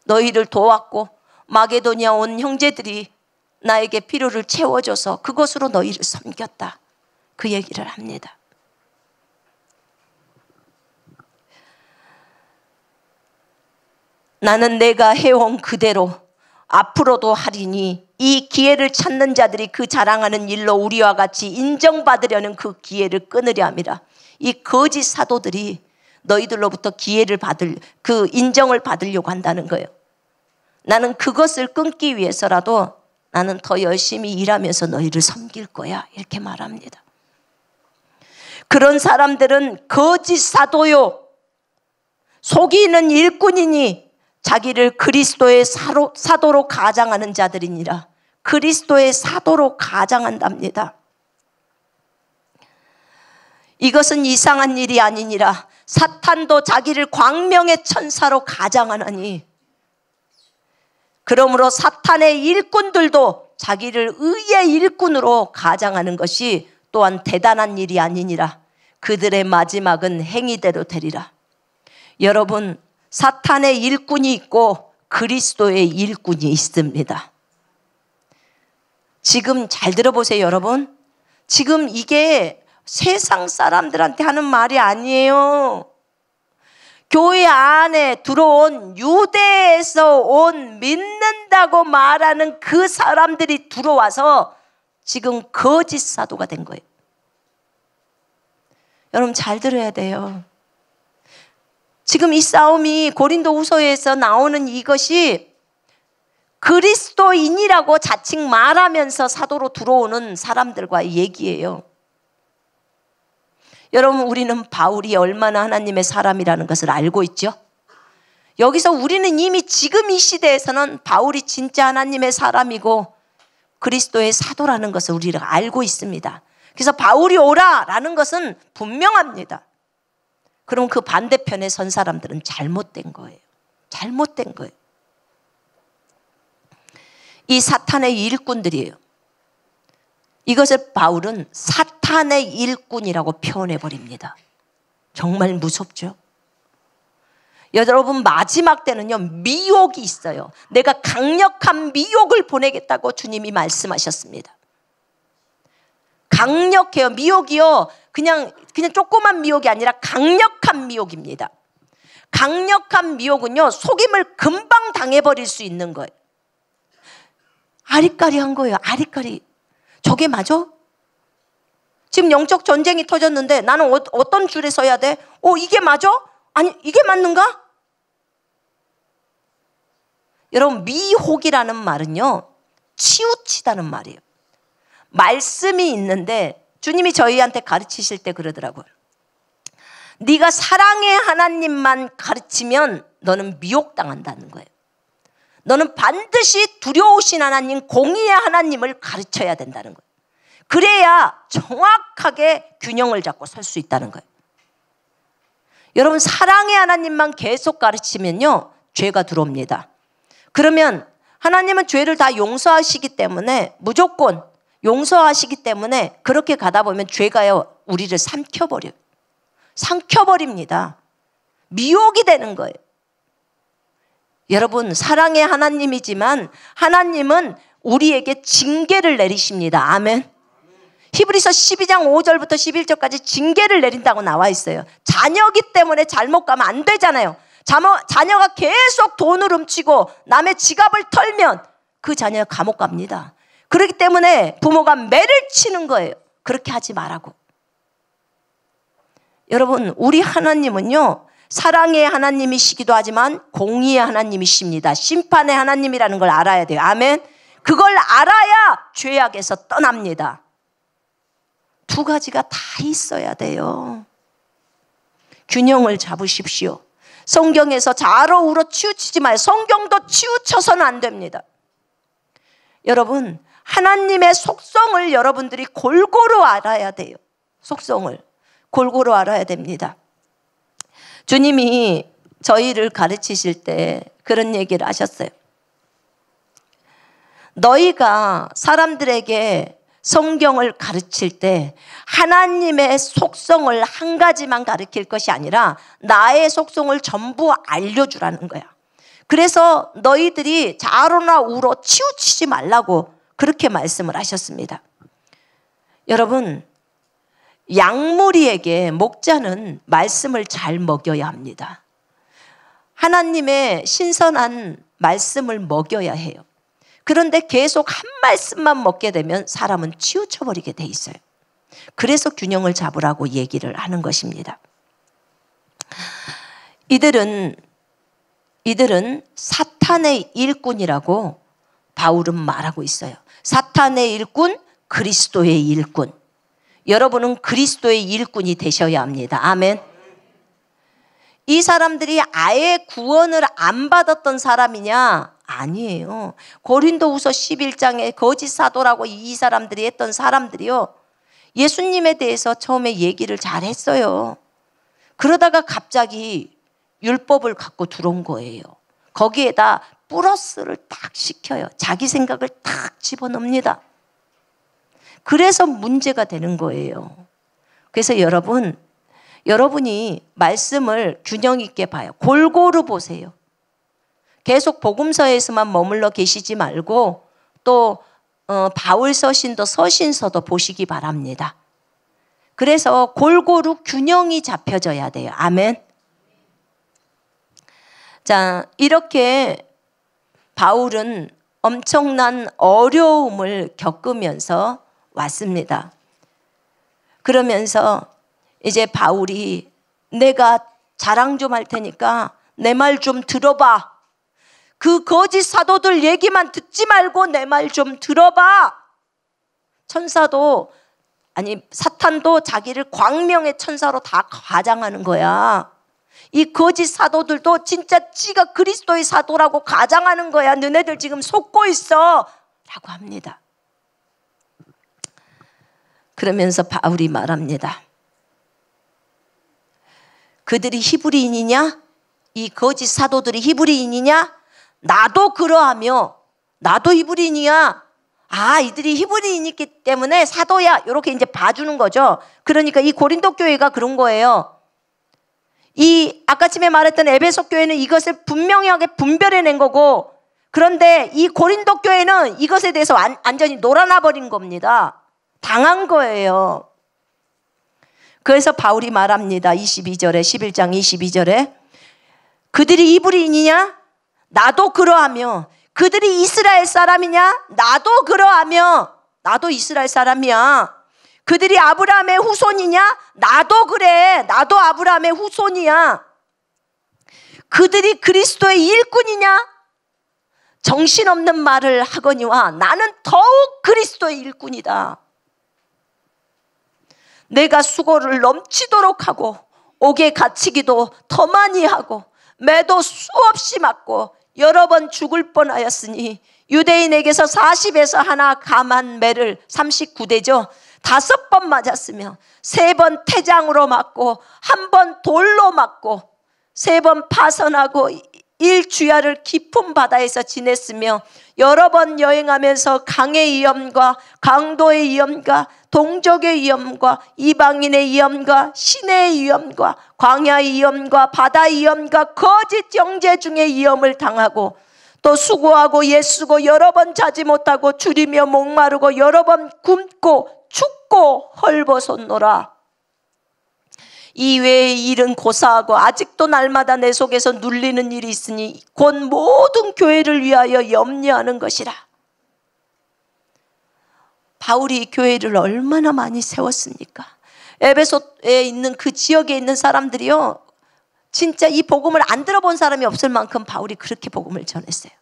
너희를 도왔고 마게도니아 온 형제들이 나에게 필요를 채워줘서 그것으로 너희를 섬겼다. 그 얘기를 합니다. 나는 내가 해온 그대로 앞으로도 하리니 이 기회를 찾는 자들이 그 자랑하는 일로 우리와 같이 인정받으려는 그 기회를 끊으려 합니다. 이 거짓 사도들이 너희들로부터 기회를 받을 그 인정을 받으려고 한다는 거예요. 나는 그것을 끊기 위해서라도 나는 더 열심히 일하면서 너희를 섬길 거야. 이렇게 말합니다. 그런 사람들은 거짓 사도요. 속이는 일꾼이니 자기를 그리스도의 사로, 사도로 가장하는 자들이니라. 그리스도의 사도로 가장한답니다. 이것은 이상한 일이 아니니라. 사탄도 자기를 광명의 천사로 가장하나니 그러므로 사탄의 일꾼들도 자기를 의의 일꾼으로 가장하는 것이 또한 대단한 일이 아니니라 그들의 마지막은 행위대로 되리라 여러분 사탄의 일꾼이 있고 그리스도의 일꾼이 있습니다 지금 잘 들어보세요 여러분 지금 이게 세상 사람들한테 하는 말이 아니에요. 교회 안에 들어온 유대에서 온 믿는다고 말하는 그 사람들이 들어와서 지금 거짓 사도가 된 거예요. 여러분 잘 들어야 돼요. 지금 이 싸움이 고린도 후서에서 나오는 이것이 그리스도인이라고 자칭 말하면서 사도로 들어오는 사람들과 얘기예요. 여러분 우리는 바울이 얼마나 하나님의 사람이라는 것을 알고 있죠? 여기서 우리는 이미 지금 이 시대에서는 바울이 진짜 하나님의 사람이고 그리스도의 사도라는 것을 우리가 알고 있습니다. 그래서 바울이 오라라는 것은 분명합니다. 그럼 그 반대편에 선 사람들은 잘못된 거예요. 잘못된 거예요. 이 사탄의 일꾼들이에요. 이것을 바울은 사 사탄의 일꾼이라고 표현해 버립니다. 정말 무섭죠? 여러분 마지막 때는요 미혹이 있어요. 내가 강력한 미혹을 보내겠다고 주님이 말씀하셨습니다. 강력해요. 미혹이요. 그냥 그냥 조그만 미혹이 아니라 강력한 미혹입니다. 강력한 미혹은요 속임을 금방 당해버릴 수 있는 거예요. 아리까리한 거예요. 아리까리. 저게 맞아? 지금 영적 전쟁이 터졌는데 나는 어, 떤 줄에 서야 돼? 어, 이게 맞아? 아니, 이게 맞는가? 여러분, 미혹이라는 말은요, 치우치다는 말이에요. 말씀이 있는데 주님이 저희한테 가르치실 때 그러더라고요. 네가 사랑의 하나님만 가르치면 너는 미혹당한다는 거예요. 너는 반드시 두려우신 하나님, 공의의 하나님을 가르쳐야 된다는 거예요. 그래야 정확하게 균형을 잡고 설 수 있다는 거예요. 여러분 사랑의 하나님만 계속 가르치면요. 죄가 들어옵니다. 그러면 하나님은 죄를 다 용서하시기 때문에 무조건 용서하시기 때문에 그렇게 가다 보면 죄가요. 우리를 삼켜버려요. 삼켜버립니다. 미혹이 되는 거예요. 여러분 사랑의 하나님이지만 하나님은 우리에게 징계를 내리십니다. 아멘. 히브리서 12장 5절부터 11절까지 징계를 내린다고 나와 있어요. 자녀기 때문에 잘못 가면 안 되잖아요. 자모, 자녀가 계속 돈을 훔치고 남의 지갑을 털면 그 자녀가 감옥 갑니다. 그렇기 때문에 부모가 매를 치는 거예요. 그렇게 하지 말라고. 여러분, 우리 하나님은요, 사랑의 하나님이시기도 하지만 공의의 하나님이십니다. 심판의 하나님이라는 걸 알아야 돼요. 아멘. 그걸 알아야 죄악에서 떠납니다. 두 가지가 다 있어야 돼요. 균형을 잡으십시오. 성경에서 좌로 우로 치우치지 마요. 성경도 치우쳐서는 안 됩니다. 여러분, 하나님의 속성을 여러분들이 골고루 알아야 돼요. 속성을 골고루 알아야 됩니다. 주님이 저희를 가르치실 때 그런 얘기를 하셨어요. 너희가 사람들에게 성경을 가르칠 때 하나님의 속성을 한 가지만 가르칠 것이 아니라 나의 속성을 전부 알려주라는 거야. 그래서 너희들이 자로나 우로 치우치지 말라고 그렇게 말씀을 하셨습니다. 여러분, 양무리에게 목자는 말씀을 잘 먹여야 합니다. 하나님의 신선한 말씀을 먹여야 해요. 그런데 계속 한 말씀만 먹게 되면 사람은 치우쳐버리게 돼 있어요. 그래서 균형을 잡으라고 얘기를 하는 것입니다. 이들은 이들은 사탄의 일꾼이라고 바울은 말하고 있어요. 사탄의 일꾼, 그리스도의 일꾼. 여러분은 그리스도의 일꾼이 되셔야 합니다. 아멘. 이 사람들이 아예 구원을 안 받았던 사람이냐, 아니에요. 고린도후서 11장에 거짓 사도라고 이 사람들이 했던 사람들이요. 예수님에 대해서 처음에 얘기를 잘 했어요. 그러다가 갑자기 율법을 갖고 들어온 거예요. 거기에다 플러스를 딱 시켜요. 자기 생각을 딱 집어넣습니다. 그래서 문제가 되는 거예요. 그래서 여러분, 여러분이 말씀을 균형 있게 봐요. 골고루 보세요. 계속 복음서에서만 머물러 계시지 말고 또 어, 바울 서신도 서신서도 보시기 바랍니다. 그래서 골고루 균형이 잡혀져야 돼요. 아멘. 자, 이렇게 바울은 엄청난 어려움을 겪으면서 왔습니다. 그러면서 이제 바울이 내가 자랑 좀 할 테니까 내 말 좀 들어봐. 그 거짓 사도들 얘기만 듣지 말고 내 말 좀 들어봐. 천사도 아니 사탄도 자기를 광명의 천사로 다 과장하는 거야. 이 거짓 사도들도 진짜 지가 그리스도의 사도라고 가장하는 거야. 너네들 지금 속고 있어. 라고 합니다. 그러면서 바울이 말합니다. 그들이 히브리인이냐? 이 거짓 사도들이 히브리인이냐? 나도 그러하며 나도 히브리니야 아, 이들이 히브리인이기 때문에 사도야. 이렇게 이제 봐주는 거죠. 그러니까 이 고린도 교회가 그런 거예요. 이 아까 침에 말했던 에베소 교회는 이것을 분명하게 분별해낸 거고 그런데 이 고린도 교회는 이것에 대해서 완, 완전히 놀아나 버린 겁니다. 당한 거예요. 그래서 바울이 말합니다. 22절에 11장 22절에 그들이 이불리인이냐 나도 그러하며 그들이 이스라엘 사람이냐? 나도 그러하며 나도 이스라엘 사람이야. 그들이 아브라함의 후손이냐? 나도 그래. 나도 아브라함의 후손이야. 그들이 그리스도의 일꾼이냐? 정신없는 말을 하거니와 나는 더욱 그리스도의 일꾼이다. 내가 수고를 넘치도록 하고 옥에 갇히기도 더 많이 하고 매도 수없이 맞고 여러 번 죽을 뻔하였으니 유대인에게서 40에서 하나 감한 매를 39대죠. 다섯 번 맞았으며 세 번 태장으로 맞고 한 번 돌로 맞고 세 번 파선하고 일주야를 깊은 바다에서 지냈으며 여러 번 여행하면서 강의 위험과 강도의 위험과 동족의 위험과 이방인의 위험과 신의 위험과 광야의 위험과 바다의 위험과 거짓 경제 중의 위험을 당하고 또 수고하고 예수고 여러 번 자지 못하고 줄이며 목마르고 여러 번 굶고 춥고 헐벗었노라. 이외의 일은 고사하고 아직도 날마다 내 속에서 눌리는 일이 있으니 곧 모든 교회를 위하여 염려하는 것이라. 바울이 교회를 얼마나 많이 세웠습니까? 에베소에 있는 그 지역에 있는 사람들이요. 진짜 이 복음을 안 들어본 사람이 없을 만큼 바울이 그렇게 복음을 전했어요.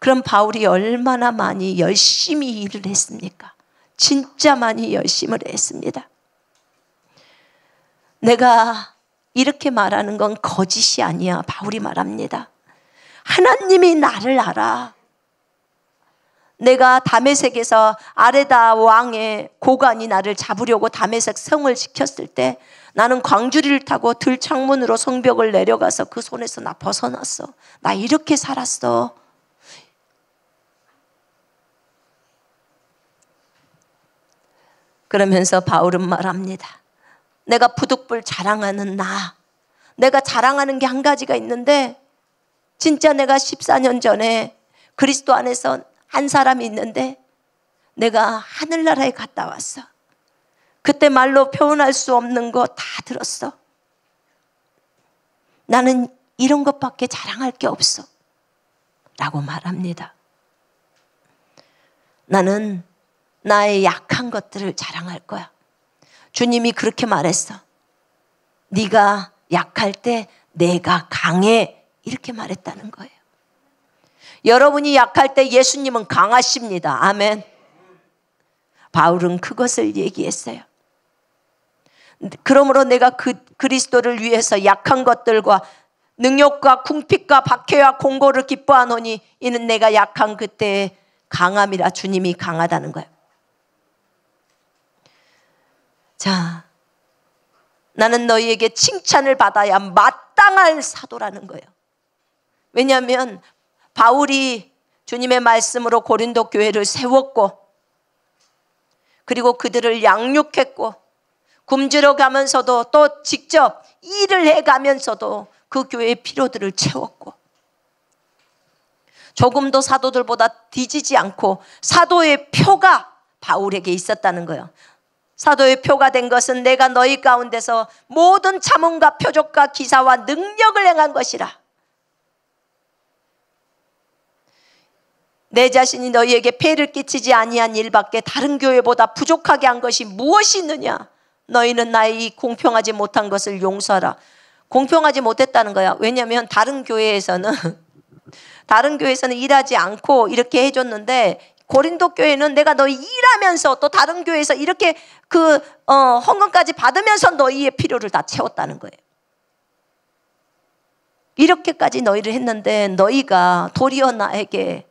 그럼 바울이 얼마나 많이 열심히 일을 했습니까? 진짜 많이 열심을 했습니다. 내가 이렇게 말하는 건 거짓이 아니야. 바울이 말합니다. 하나님이 나를 알아. 내가 다메섹에서 아레다 왕의 고관이 나를 잡으려고 다메섹 성을 지켰을 때 나는 광주리를 타고 들창문으로 성벽을 내려가서 그 손에서 나 벗어났어. 나 이렇게 살았어. 그러면서 바울은 말합니다. 내가 부득불 자랑하는 나. 내가 자랑하는 게 한 가지가 있는데 진짜 내가 14년 전에 그리스도 안에서 한 사람이 있는데 내가 하늘나라에 갔다 왔어. 그때 말로 표현할 수 없는 거 다 들었어. 나는 이런 것밖에 자랑할 게 없어. 라고 말합니다. 나는 나의 약한 것들을 자랑할 거야. 주님이 그렇게 말했어. 네가 약할 때 내가 강해 이렇게 말했다는 거예요. 여러분이 약할 때 예수님은 강하십니다. 아멘. 바울은 그것을 얘기했어요. 그러므로 내가 그 그리스도를 위해서 약한 것들과 능력과 궁핍과 박해와 공고를 기뻐하노니 이는 내가 약한 그때의 강함이라 주님이 강하다는 거예요. 자, 나는 너희에게 칭찬을 받아야 마땅할 사도라는 거예요. 왜냐하면 바울이 주님의 말씀으로 고린도 교회를 세웠고 그리고 그들을 양육했고 굶주려 가면서도 또 직접 일을 해 가면서도 그 교회의 필요들을 채웠고 조금도 사도들보다 뒤지지 않고 사도의 표가 바울에게 있었다는 거예요. 사도의 표가 된 것은 내가 너희 가운데서 모든 참문과 표적과 기사와 능력을 행한 것이라. 내 자신이 너희에게 폐를 끼치지 아니한 일밖에 다른 교회보다 부족하게 한 것이 무엇이 있느냐? 너희는 나의 이 공평하지 못한 것을 용서하라. 공평하지 못했다는 거야. 왜냐하면 다른 교회에서는 다른 교회에서는 일하지 않고 이렇게 해줬는데 고린도 교회는 내가 너희 일하면서 또 다른 교회에서 이렇게 그 어, 헌금까지 받으면서 너희의 필요를 다 채웠다는 거예요. 이렇게까지 너희를 했는데 너희가 도리어 나에게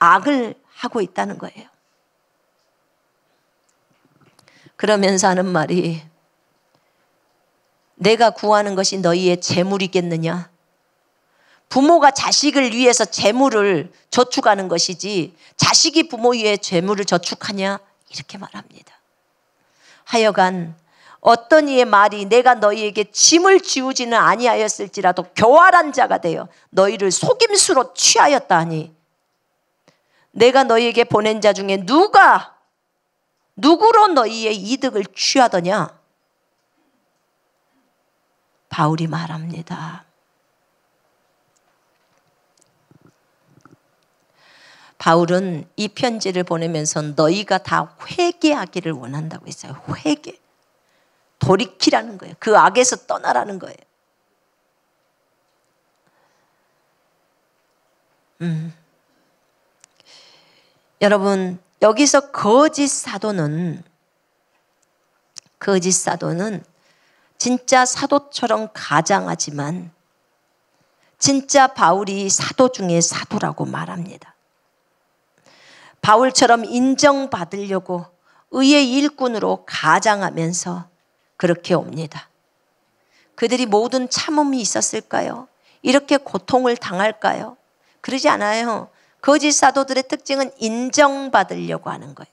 악을 하고 있다는 거예요. 그러면서 하는 말이 내가 구하는 것이 너희의 재물이겠느냐? 부모가 자식을 위해서 재물을 저축하는 것이지 자식이 부모 위해 재물을 저축하냐 이렇게 말합니다. 하여간 어떤 이의 말이 내가 너희에게 짐을 지우지는 아니하였을지라도 교활한 자가 되어 너희를 속임수로 취하였다 하니 내가 너희에게 보낸 자 중에 누가 누구로 너희의 이득을 취하더냐 바울이 말합니다. 바울은 이 편지를 보내면서 너희가 다 회개하기를 원한다고 했어요. 회개. 돌이키라는 거예요. 그 악에서 떠나라는 거예요. 음. 여러분, 여기서 거짓 사도는, 거짓 사도는 진짜 사도처럼 가장하지만, 진짜 바울이 사도 중에 사도라고 말합니다. 바울처럼 인정받으려고 의의 일꾼으로 가장하면서 그렇게 옵니다. 그들이 모든 참음이 있었을까요? 이렇게 고통을 당할까요? 그러지 않아요. 거짓 사도들의 특징은 인정받으려고 하는 거예요.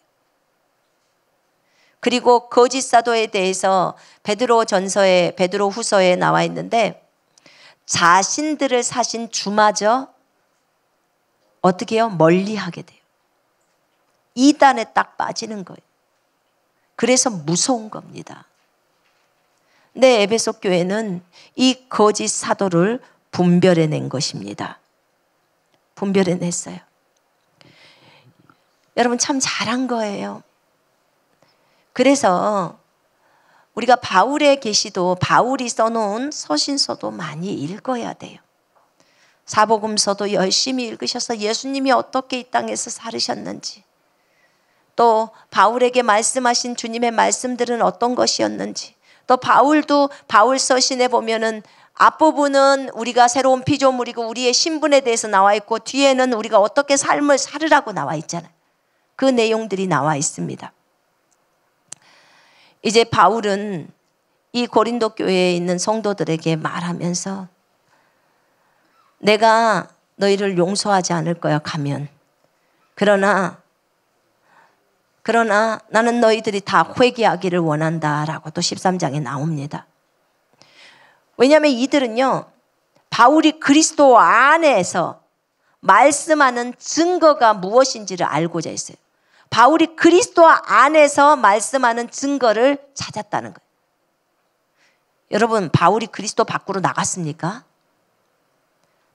그리고 거짓 사도에 대해서 베드로 전서에 베드로 후서에 나와 있는데 자신들을 사신 주마저 어떻게 요 멀리하게 돼요. 이단에 딱 빠지는 거예요. 그래서 무서운 겁니다. 내 에베소 교회는 이 거짓 사도를 분별해낸 것입니다. 분별해냈어요. 여러분 참 잘한 거예요. 그래서 우리가 바울의 계시도 바울이 써놓은 서신서도 많이 읽어야 돼요. 사복음서도 열심히 읽으셔서 예수님이 어떻게 이 땅에서 살으셨는지 또 바울에게 말씀하신 주님의 말씀들은 어떤 것이었는지 또 바울도 바울 서신에 보면은 앞부분은 우리가 새로운 피조물이고 우리의 신분에 대해서 나와 있고 뒤에는 우리가 어떻게 삶을 살으라고 나와 있잖아요. 그 내용들이 나와 있습니다. 이제 바울은 이 고린도 교회에 있는 성도들에게 말하면서 내가 너희를 용서하지 않을 거야 가면 그러나 그러나 나는 너희들이 다 회개하기를 원한다라고 또 13장에 나옵니다. 왜냐하면 이들은요, 바울이 그리스도 안에서 말씀하는 증거가 무엇인지를 알고자 했어요. 바울이 그리스도 안에서 말씀하는 증거를 찾았다는 거예요. 여러분, 바울이 그리스도 밖으로 나갔습니까?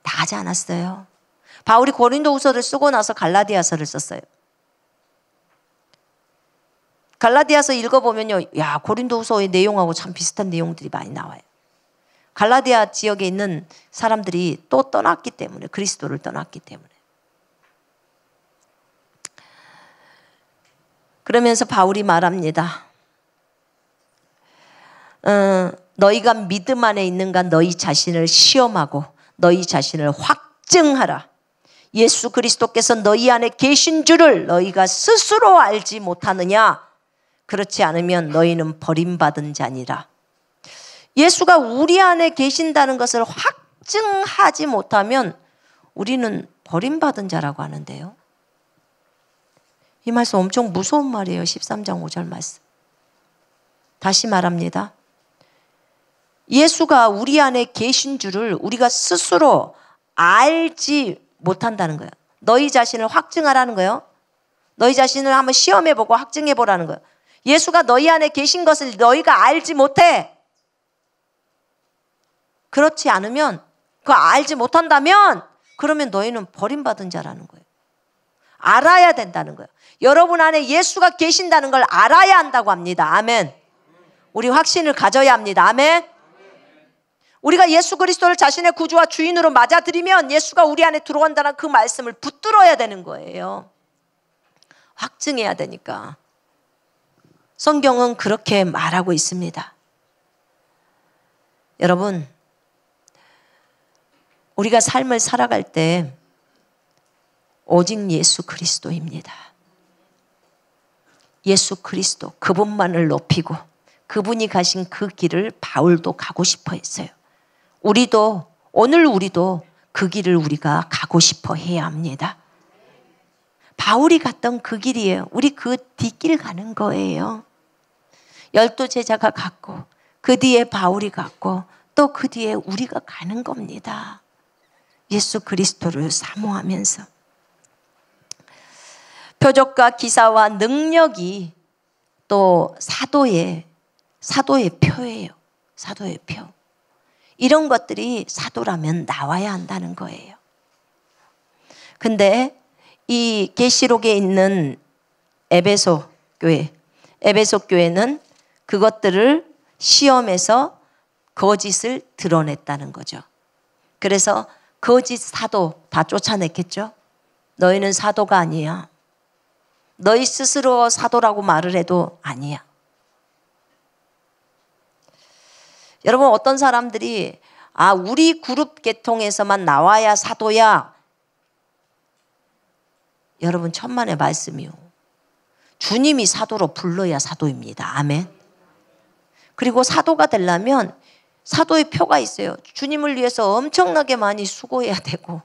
나가지 않았어요. 바울이 고린도후서를 쓰고 나서 갈라디아서를 썼어요. 갈라디아서 읽어보면요. 야, 고린도후서의 내용하고 참 비슷한 내용들이 많이 나와요. 갈라디아 지역에 있는 사람들이 또 떠났기 때문에 그리스도를 떠났기 때문에 그러면서 바울이 말합니다. 어, 너희가 믿음 안에 있는가 너희 자신을 시험하고 너희 자신을 확증하라. 예수 그리스도께서 너희 안에 계신 줄을 너희가 스스로 알지 못하느냐? 그렇지 않으면 너희는 버림받은 자니라. 예수가 우리 안에 계신다는 것을 확증하지 못하면 우리는 버림받은 자라고 하는데요. 이 말씀 엄청 무서운 말이에요. 13장 5절 말씀. 다시 말합니다. 예수가 우리 안에 계신 줄을 우리가 스스로 알지 못한다는 거예요. 너희 자신을 확증하라는 거예요. 너희 자신을 한번 시험해보고 확증해보라는 거예요. 예수가 너희 안에 계신 것을 너희가 알지 못해. 그렇지 않으면, 그 알지 못한다면, 그러면 너희는 버림받은 자라는 거예요. 알아야 된다는 거예요. 여러분 안에 예수가 계신다는 걸 알아야 한다고 합니다. 아멘. 우리 확신을 가져야 합니다. 아멘. 우리가 예수 그리스도를 자신의 구주와 주인으로 맞아들이면 예수가 우리 안에 들어온다는 그 말씀을 붙들어야 되는 거예요. 확증해야 되니까. 성경은 그렇게 말하고 있습니다. 여러분, 우리가 삶을 살아갈 때 오직 예수 그리스도입니다. 예수 그리스도, 그분만을 높이고 그분이 가신 그 길을 바울도 가고 싶어 했어요. 우리도, 오늘 우리도 그 길을 우리가 가고 싶어 해야 합니다. 바울이 갔던 그 길이에요. 우리 그 뒷길 가는 거예요. 열두 제자가 갔고 그 뒤에 바울이 갔고 또 그 뒤에 우리가 가는 겁니다. 예수 그리스도를 사모하면서 표적과 기사와 능력이 또 사도의 사도의 표예요. 사도의 표. 이런 것들이 사도라면 나와야 한다는 거예요. 근데 이 계시록에 있는 에베소 교회, 에베소 교회는 그것들을 시험에서 거짓을 드러냈다는 거죠. 그래서 거짓 사도 다 쫓아냈겠죠? 너희는 사도가 아니야. 너희 스스로 사도라고 말을 해도 아니야. 여러분, 어떤 사람들이, 아, 우리 그룹 계통에서만 나와야 사도야. 여러분, 천만의 말씀이요. 주님이 사도로 불러야 사도입니다. 아멘. 그리고 사도가 되려면 사도의 표가 있어요. 주님을 위해서 엄청나게 많이 수고해야 되고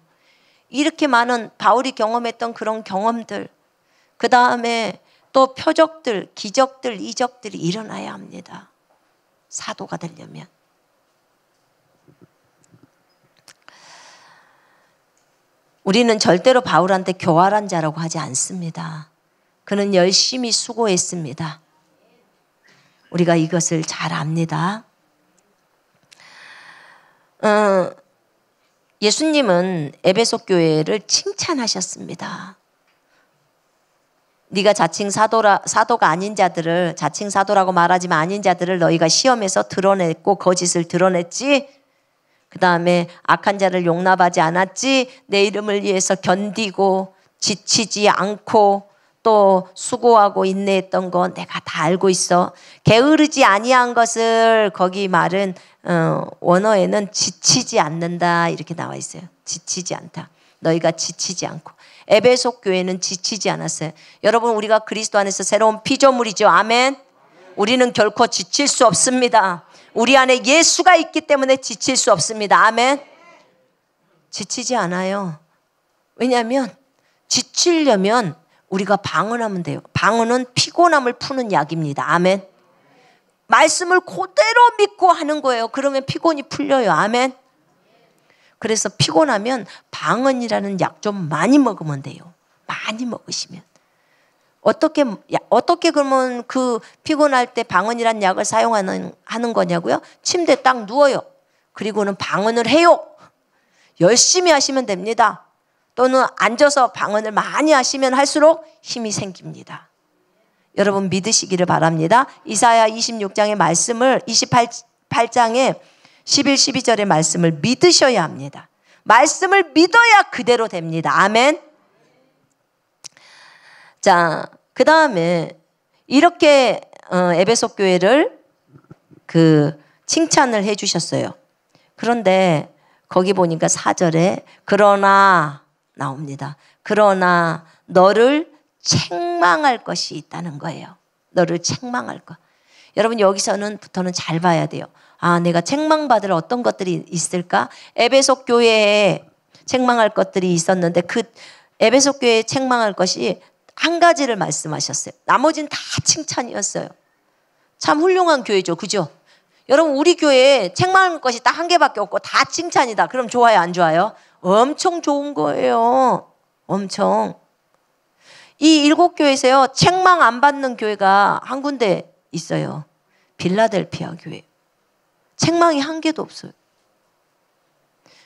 이렇게 많은 바울이 경험했던 그런 경험들 그 다음에 또 표적들, 기적들, 이적들이 일어나야 합니다. 사도가 되려면. 우리는 절대로 바울한테 교활한 자라고 하지 않습니다. 그는 열심히 수고했습니다. 우리가 이것을 잘 압니다. 어, 예수님은 에베소 교회를 칭찬하셨습니다. 네가 자칭 사도라, 사도가 아닌 자들을 자칭 사도라고 말하지만 아닌 자들을 너희가 시험에서 드러냈고 거짓을 드러냈지. 그 다음에 악한 자를 용납하지 않았지. 내 이름을 위해서 견디고 지치지 않고 또 수고하고 인내했던 건 내가 다 알고 있어. 게으르지 아니한 것을 거기 말은 어, 원어에는 지치지 않는다 이렇게 나와 있어요. 지치지 않다. 너희가 지치지 않고 에베소 교회는 지치지 않았어요. 여러분 우리가 그리스도 안에서 새로운 피조물이죠. 아멘. 우리는 결코 지칠 수 없습니다. 우리 안에 예수가 있기 때문에 지칠 수 없습니다. 아멘. 지치지 않아요. 왜냐하면 지치려면 우리가 방언하면 돼요. 방언은 피곤함을 푸는 약입니다. 아멘. 말씀을 그대로 믿고 하는 거예요. 그러면 피곤이 풀려요. 아멘. 그래서 피곤하면 방언이라는 약 좀 많이 먹으면 돼요. 많이 먹으시면. 어떻게 어떻게 그러면 그 피곤할 때 방언이란 약을 사용하는 하는 거냐고요? 침대 딱 누워요. 그리고는 방언을 해요. 열심히 하시면 됩니다. 또는 앉아서 방언을 많이 하시면 할수록 힘이 생깁니다. 여러분 믿으시기를 바랍니다. 이사야 26장의 말씀을 28장의 11, 12절의 말씀을 믿으셔야 합니다. 말씀을 믿어야 그대로 됩니다. 아멘. 자, 그 다음에 이렇게 어, 에베소 교회를 그 칭찬을 해주셨어요. 그런데 거기 보니까 4절에 그러나 나옵니다. 그러나 너를 책망할 것이 있다는 거예요. 너를 책망할 것. 여러분 여기서는 부터는 잘 봐야 돼요. 아, 내가 책망받을 어떤 것들이 있을까? 에베소 교회에 책망할 것들이 있었는데 그 에베소 교회에 책망할 것이 한 가지를 말씀하셨어요. 나머지는 다 칭찬이었어요. 참 훌륭한 교회죠. 그죠? 여러분 우리 교회에 책망할 것이 딱 한 개밖에 없고 다 칭찬이다. 그럼 좋아요, 안 좋아요? 엄청 좋은 거예요. 엄청. 이 일곱 교회에서요, 책망 안 받는 교회가 한 군데 있어요. 빌라델피아 교회. 책망이 한 개도 없어요.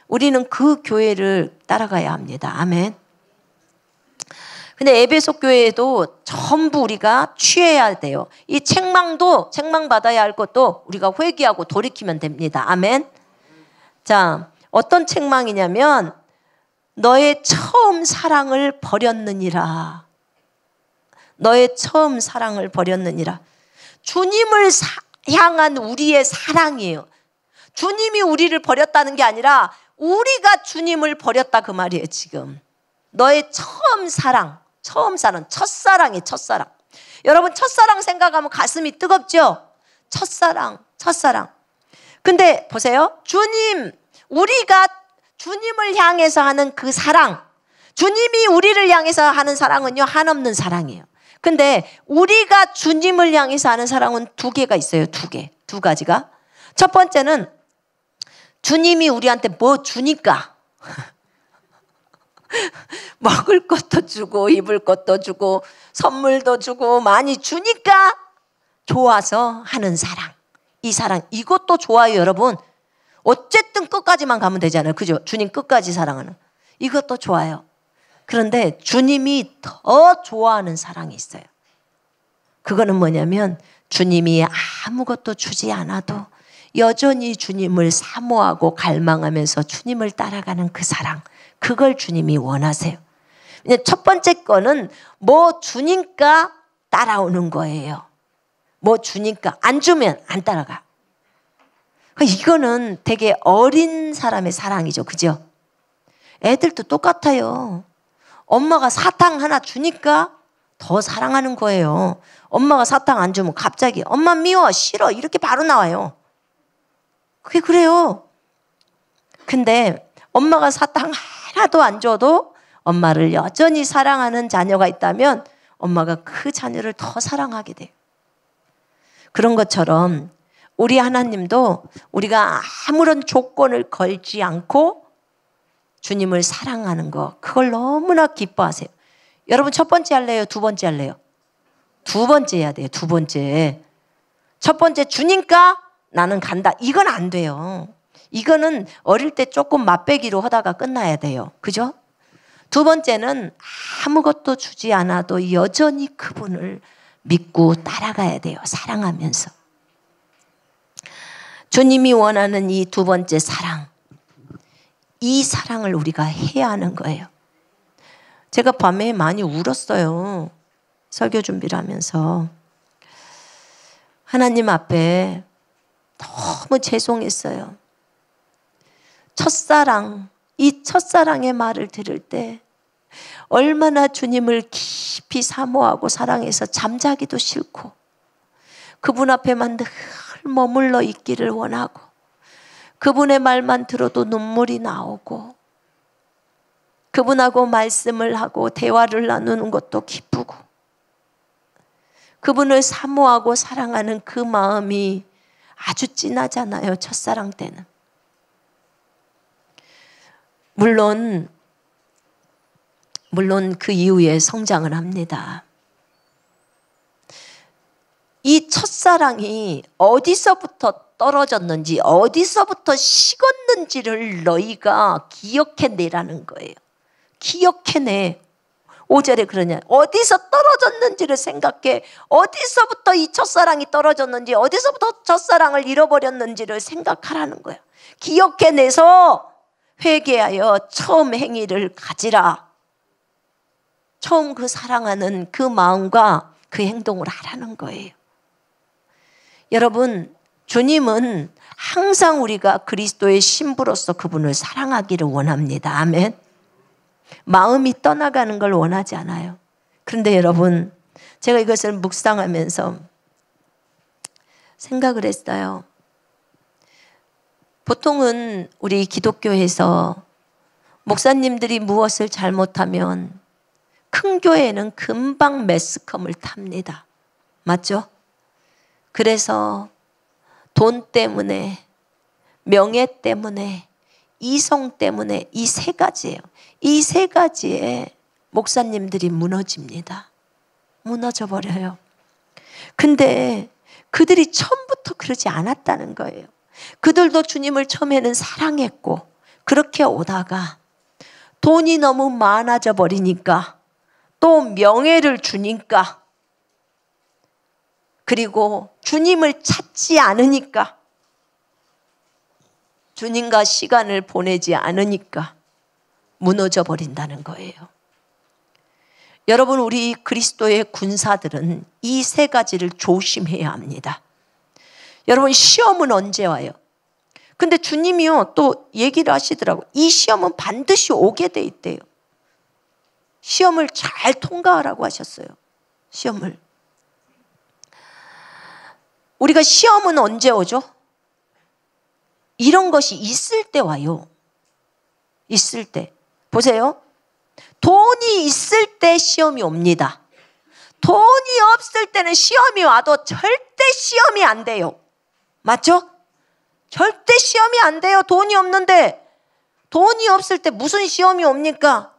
우리는 그 교회를 따라가야 합니다. 아멘. 근데 에베소 교회에도 전부 우리가 취해야 돼요. 이 책망도 책망 받아야 할 것도 우리가 회개하고 돌이키면 됩니다. 아멘. 자, 어떤 책망이냐면 너의 처음 사랑을 버렸느니라. 너의 처음 사랑을 버렸느니라. 주님을 사, 향한 우리의 사랑이에요. 주님이 우리를 버렸다는 게 아니라 우리가 주님을 버렸다 그 말이에요, 지금. 너의 처음 사랑, 처음 사랑, 첫사랑이 첫사랑. 여러분, 첫사랑 생각하면 가슴이 뜨겁죠? 첫사랑, 첫사랑. 근데 보세요. 주님, 우리가 주님을 향해서 하는 그 사랑, 주님이 우리를 향해서 하는 사랑은요, 한없는 사랑이에요. 근데 우리가 주님을 향해서 하는 사랑은 두 개가 있어요. 두 개. 두 가지가. 첫 번째는 주님이 우리한테 뭐 주니까. 먹을 것도 주고, 입을 것도 주고, 선물도 주고, 많이 주니까 좋아서 하는 사랑. 이 사랑. 이것도 좋아요, 여러분. 어쨌든 끝까지만 가면 되잖아요. 그죠? 주님 끝까지 사랑하는. 이것도 좋아요. 그런데 주님이 더 좋아하는 사랑이 있어요. 그거는 뭐냐면 주님이 아무것도 주지 않아도 여전히 주님을 사모하고 갈망하면서 주님을 따라가는 그 사랑. 그걸 주님이 원하세요. 첫 번째 거는 뭐 주니까 따라오는 거예요. 뭐 주니까 안 주면 안 따라가. 아, 이거는 되게 어린 사람의 사랑이죠. 그죠? 애들도 똑같아요. 엄마가 사탕 하나 주니까 더 사랑하는 거예요. 엄마가 사탕 안 주면 갑자기 엄마 미워, 싫어 이렇게 바로 나와요. 그게 그래요. 근데 엄마가 사탕 하나도 안 줘도 엄마를 여전히 사랑하는 자녀가 있다면 엄마가 그 자녀를 더 사랑하게 돼요. 그런 것처럼 우리 하나님도 우리가 아무런 조건을 걸지 않고 주님을 사랑하는 거 그걸 너무나 기뻐하세요. 여러분 첫 번째 할래요? 두 번째 할래요? 두 번째 해야 돼요. 두 번째. 첫 번째 주니까 나는 간다. 이건 안 돼요. 이거는 어릴 때 조금 맛배기로 하다가 끝나야 돼요. 그죠? 두 번째는 아무것도 주지 않아도 여전히 그분을 믿고 따라가야 돼요. 사랑하면서. 주님이 원하는 이 두 번째 사랑. 이 사랑을 우리가 해야 하는 거예요. 제가 밤에 많이 울었어요. 설교 준비를 하면서. 하나님 앞에 너무 죄송했어요. 첫사랑, 이 첫사랑의 말을 들을 때 얼마나 주님을 깊이 사모하고 사랑해서 잠자기도 싫고 그분 앞에만 늘 머물러 있기를 원하고 그분의 말만 들어도 눈물이 나오고 그분하고 말씀을 하고 대화를 나누는 것도 기쁘고 그분을 사모하고 사랑하는 그 마음이 아주 진하잖아요. 첫사랑 때는. 물론 물론 그 이후에 성장을 합니다. 이 첫사랑이 어디서부터 떨어졌는지 어디서부터 식었는지를 너희가 기억해내라는 거예요. 기억해내. 5절에 그러냐. 어디서 떨어졌는지를 생각해. 어디서부터 이 첫사랑이 떨어졌는지, 어디서부터 첫사랑을 잃어버렸는지를 생각하라는 거야. 기억해내서 회개하여 처음 행위를 가지라. 처음 그 사랑하는 그 마음과 그 행동을 하라는 거예요. 여러분, 주님은 항상 우리가 그리스도의 신부로서 그분을 사랑하기를 원합니다. 아멘. 마음이 떠나가는 걸 원하지 않아요. 그런데 여러분, 제가 이것을 묵상하면서 생각을 했어요. 보통은 우리 기독교에서 목사님들이 무엇을 잘못하면 큰 교회는 금방 매스컴을 탑니다. 맞죠? 그래서 돈 때문에, 명예 때문에, 이성 때문에 이 세 가지예요. 이 세 가지에 목사님들이 무너집니다. 무너져 버려요. 근데 그들이 처음부터 그러지 않았다는 거예요. 그들도 주님을 처음에는 사랑했고 그렇게 오다가 돈이 너무 많아져 버리니까 또 명예를 주니까 그리고 주님을 찾지 않으니까 주님과 시간을 보내지 않으니까 무너져 버린다는 거예요. 여러분, 우리 그리스도의 군사들은 이 세 가지를 조심해야 합니다. 여러분, 시험은 언제 와요? 근데 주님이요, 또 얘기를 하시더라고. 이 시험은 반드시 오게 돼 있대요. 시험을 잘 통과하라고 하셨어요. 시험을. 우리가 시험은 언제 오죠? 이런 것이 있을 때 와요. 있을 때. 보세요. 돈이 있을 때 시험이 옵니다. 돈이 없을 때는 시험이 와도 절대 시험이 안 돼요. 맞죠? 절대 시험이 안 돼요. 돈이 없는데. 돈이 없을 때 무슨 시험이 옵니까?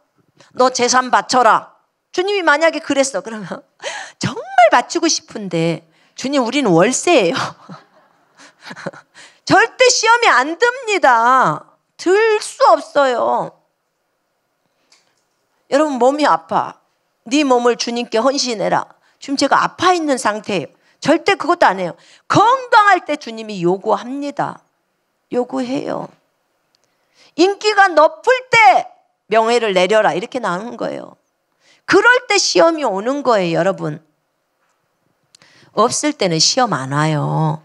너 재산 바쳐라. 주님이 만약에 그랬어. 그러면 정말 바치고 싶은데 주님, 우리는 월세예요. 절대 시험이 안 듭니다. 들 수 없어요. 여러분 몸이 아파. 네 몸을 주님께 헌신해라. 지금 제가 아파 있는 상태예요. 절대 그것도 안 해요. 건강할 때 주님이 요구합니다. 요구해요. 인기가 높을 때 명예를 내려라 이렇게 나오는 거예요. 그럴 때 시험이 오는 거예요, 여러분. 없을 때는 시험 안 와요.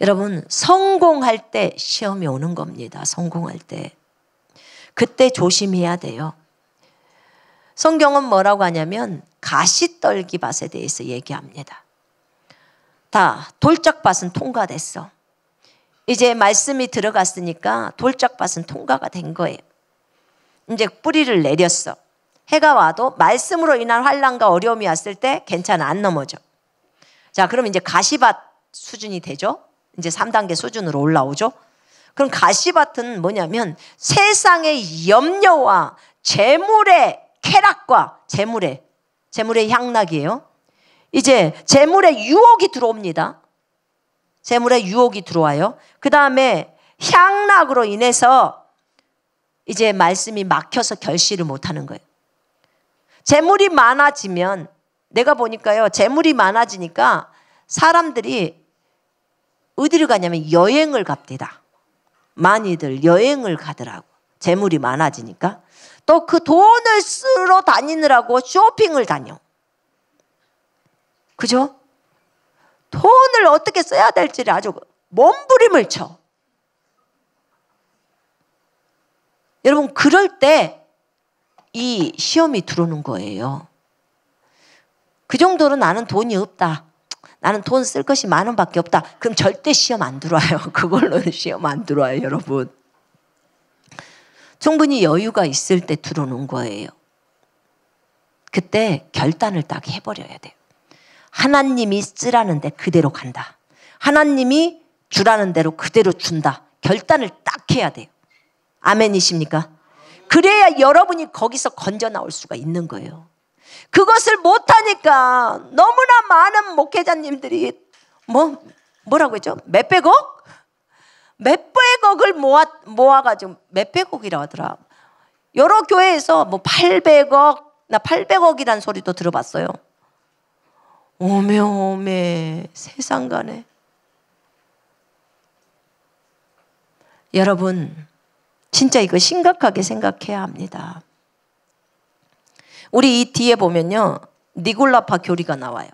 여러분, 성공할 때 시험이 오는 겁니다. 성공할 때. 그때 조심해야 돼요. 성경은 뭐라고 하냐면 가시떨기밭에 대해서 얘기합니다. 다 돌짝밭은 통과됐어. 이제 말씀이 들어갔으니까 돌짝밭은 통과가 된 거예요. 이제 뿌리를 내렸어. 해가 와도 말씀으로 인한 환란과 어려움이 왔을 때 괜찮아 안 넘어져. 자, 그러면 이제 가시밭 수준이 되죠? 이제 3단계 수준으로 올라오죠? 그럼 가시밭은 뭐냐면 세상의 염려와 재물의 쾌락과 재물의, 재물의 향락이에요. 이제 재물의 유혹이 들어옵니다. 재물의 유혹이 들어와요. 그 다음에 향락으로 인해서 이제 말씀이 막혀서 결실을 못하는 거예요. 재물이 많아지면 내가 보니까요 재물이 많아지니까 사람들이 어디를 가냐면 여행을 갑디다. 많이들 여행을 가더라고. 재물이 많아지니까 또 그 돈을 쓰러 다니느라고 쇼핑을 다녀. 그죠? 돈을 어떻게 써야 될지를 아주 몸부림을 쳐. 여러분, 그럴 때 이 시험이 들어오는 거예요. 그 정도로 나는 돈이 없다. 나는 돈 쓸 것이 만 원밖에 없다. 그럼 절대 시험 안 들어와요. 그걸로는 시험 안 들어와요, 여러분. 충분히 여유가 있을 때 들어오는 거예요. 그때 결단을 딱 해버려야 돼요. 하나님이 쓰라는데 그대로 간다. 하나님이 주라는 대로 그대로 준다. 결단을 딱 해야 돼요. 아멘이십니까? 그래야 여러분이 거기서 건져 나올 수가 있는 거예요. 그것을 못하니까 너무나 많은 목회자님들이 뭐, 뭐라고 했죠? 몇백억? 몇백억을 모아, 모아가지고 몇백억이라 고 하더라. 여러 교회에서 뭐 800억, 나 800억이란 소리도 들어봤어요. 오메오메 세상 가네. 여러분, 진짜 이거 심각하게 생각해야 합니다. 우리 이 뒤에 보면요. 니골라파 교리가 나와요.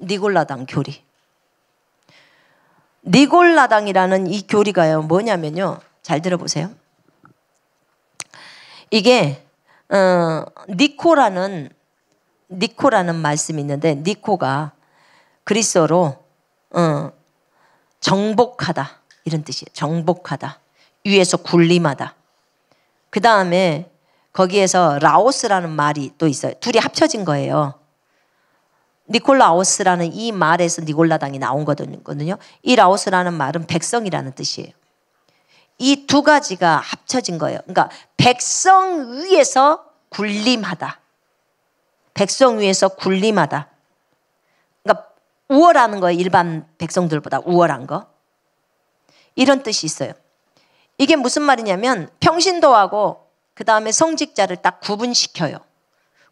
니골라당 교리. 니골라당이라는 이 교리가요. 뭐냐면요. 잘 들어보세요. 이게 어, 니코라는 니코라는 말씀이 있는데 니코가 그리스어로 어, 정복하다 이런 뜻이에요. 정복하다. 위에서 군림하다. 그 다음에 거기에서 라오스라는 말이 또 있어요. 둘이 합쳐진 거예요. 니콜라오스라는 이 말에서 니골라당이 나온 거거든요. 이 라오스라는 말은 백성이라는 뜻이에요. 이 두 가지가 합쳐진 거예요. 그러니까 백성 위에서 군림하다. 백성 위에서 군림하다. 그러니까 우월하는 거예요. 일반 백성들보다 우월한 거. 이런 뜻이 있어요. 이게 무슨 말이냐면 평신도하고 그 다음에 성직자를 딱 구분시켜요.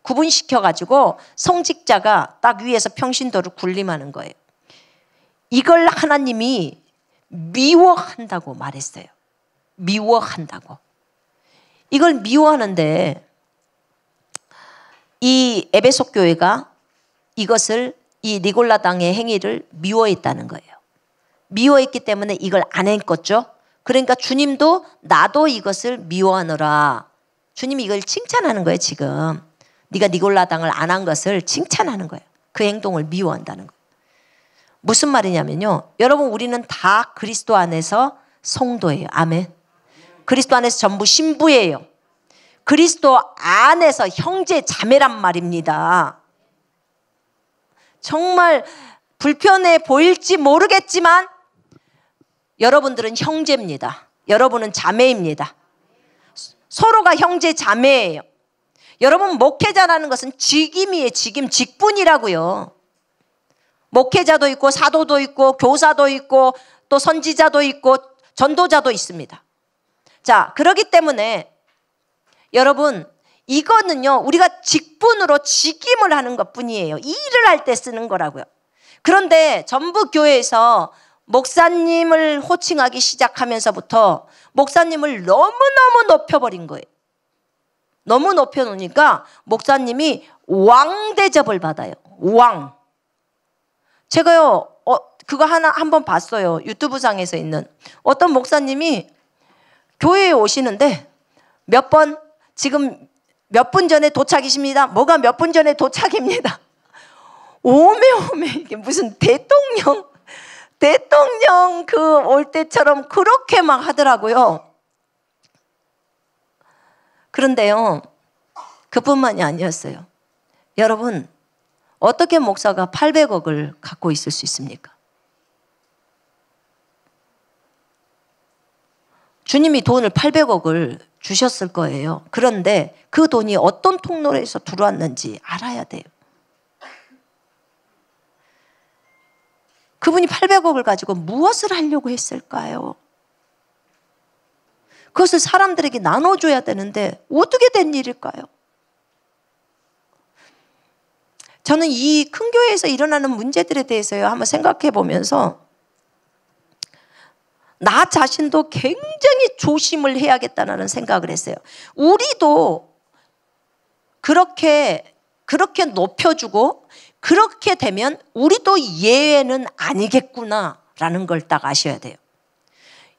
구분시켜가지고 성직자가 딱 위에서 평신도를 군림하는 거예요. 이걸 하나님이 미워한다고 말했어요. 미워한다고. 이걸 미워하는데 이 에베소 교회가 이것을 이 니골라당의 행위를 미워했다는 거예요. 미워했기 때문에 이걸 안 했겠죠. 그러니까 주님도 나도 이것을 미워하노라. 주님이 이걸 칭찬하는 거예요, 지금. 네가 니골라당을 안 한 것을 칭찬하는 거예요. 그 행동을 미워한다는 거예요. 무슨 말이냐면요. 여러분 우리는 다 그리스도 안에서 성도예요. 아멘. 그리스도 안에서 전부 신부예요. 그리스도 안에서 형제 자매란 말입니다. 정말 불편해 보일지 모르겠지만 여러분들은 형제입니다. 여러분은 자매입니다. 서로가 형제 자매예요. 여러분 목회자라는 것은 직임이에요. 직임 직분이라고요. 목회자도 있고 사도도 있고 교사도 있고 또 선지자도 있고 전도자도 있습니다. 자, 그러기 때문에 여러분 이거는요. 우리가 직분으로 직임을 하는 것뿐이에요. 일을 할 때 쓰는 거라고요. 그런데 전북 교회에서 목사님을 호칭하기 시작하면서부터 목사님을 너무너무 높여버린 거예요. 너무 높여놓으니까 목사님이 왕 대접을 받아요. 왕. 제가요, 어, 그거 하나 한번 봤어요. 유튜브상에서 있는. 어떤 목사님이 교회에 오시는데 몇 번, 지금 몇 분 전에 도착이십니다. 뭐가 몇 분 전에 도착입니다. 오메오메, 이게 무슨 대통령? 대통령 그 올 때처럼 그렇게 막 하더라고요. 그런데요, 그뿐만이 아니었어요. 여러분, 어떻게 목사가 800억을 갖고 있을 수 있습니까? 주님이 돈을 800억을 주셨을 거예요. 그런데 그 돈이 어떤 통로에서 들어왔는지 알아야 돼요. 그분이 800억을 가지고 무엇을 하려고 했을까요? 그것을 사람들에게 나눠줘야 되는데 어떻게 된 일일까요? 저는 이 큰 교회에서 일어나는 문제들에 대해서요 한번 생각해 보면서 나 자신도 굉장히 조심을 해야겠다는 생각을 했어요. 우리도 그렇게 그렇게 높여주고 그렇게 되면 우리도 예외는 아니겠구나라는 걸 딱 아셔야 돼요.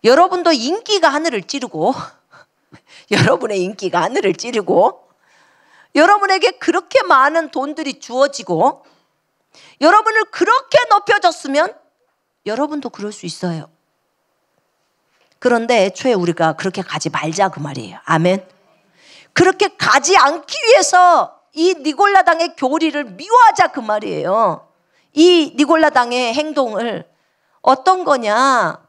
여러분도 인기가 하늘을 찌르고, 여러분의 인기가 하늘을 찌르고, 여러분에게 그렇게 많은 돈들이 주어지고, 여러분을 그렇게 높여줬으면 여러분도 그럴 수 있어요. 그런데 애초에 우리가 그렇게 가지 말자 그 말이에요. 아멘. 그렇게 가지 않기 위해서 이 니골라당의 교리를 미워하자 그 말이에요. 이 니골라당의 행동을 어떤 거냐?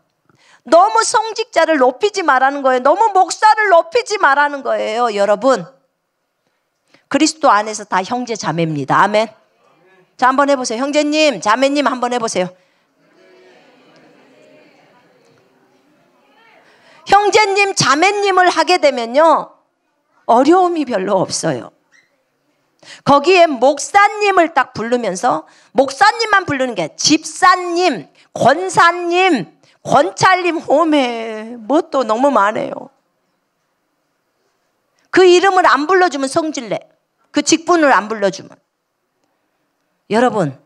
너무 성직자를 높이지 말라는 거예요. 너무 목사를 높이지 말라는 거예요, 여러분. 그리스도 안에서 다 형제 자매입니다. 아멘. 자, 한번 해보세요. 형제님, 자매님 한번 해보세요. 형제님, 자매님을 하게 되면요. 어려움이 별로 없어요. 거기에 목사님을 딱 부르면서 목사님만 부르는 게 집사님, 권사님, 권찰님 홈에 뭐또 너무 많아요. 그 이름을 안 불러주면 성질내. 그 직분을 안 불러주면. 여러분,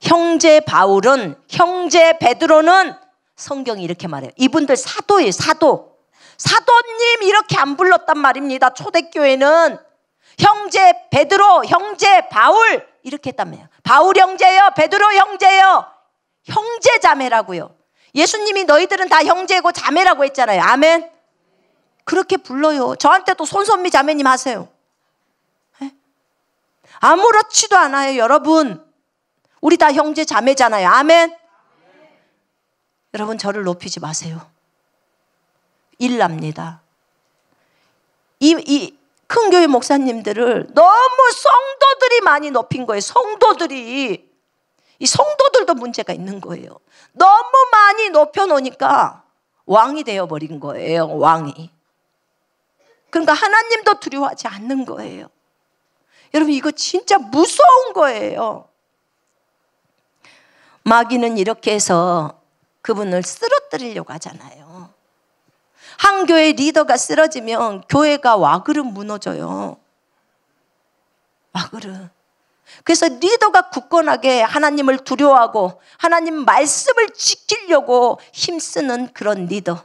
형제 바울은 형제 베드로는 성경이 이렇게 말해요. 이분들 사도예요, 사도. 사도님 이렇게 안 불렀단 말입니다. 초대교회는 형제 베드로, 형제 바울 이렇게 했다며. 바울 형제요 베드로 형제요 형제 자매라고요. 예수님이 너희들은 다 형제고 자매라고 했잖아요. 아멘. 그렇게 불러요. 저한테도 손선미 자매님 하세요. 네? 아무렇지도 않아요, 여러분. 우리 다 형제 자매잖아요. 아멘. 여러분 저를 높이지 마세요. 일납니다. 이, 이큰 교회 목사님들을 너무 성도들이 많이 높인 거예요. 성도들이. 이 성도들도 문제가 있는 거예요. 너무 많이 높여놓으니까 왕이 되어버린 거예요. 왕이. 그러니까 하나님도 두려워하지 않는 거예요. 여러분, 이거 진짜 무서운 거예요. 마귀는 이렇게 해서 그분을 쓰러뜨리려고 하잖아요. 한 교회 리더가 쓰러지면 교회가 와그름 무너져요. 와그릇. 그래서 리더가 굳건하게 하나님을 두려워하고 하나님 말씀을 지키려고 힘쓰는 그런 리더.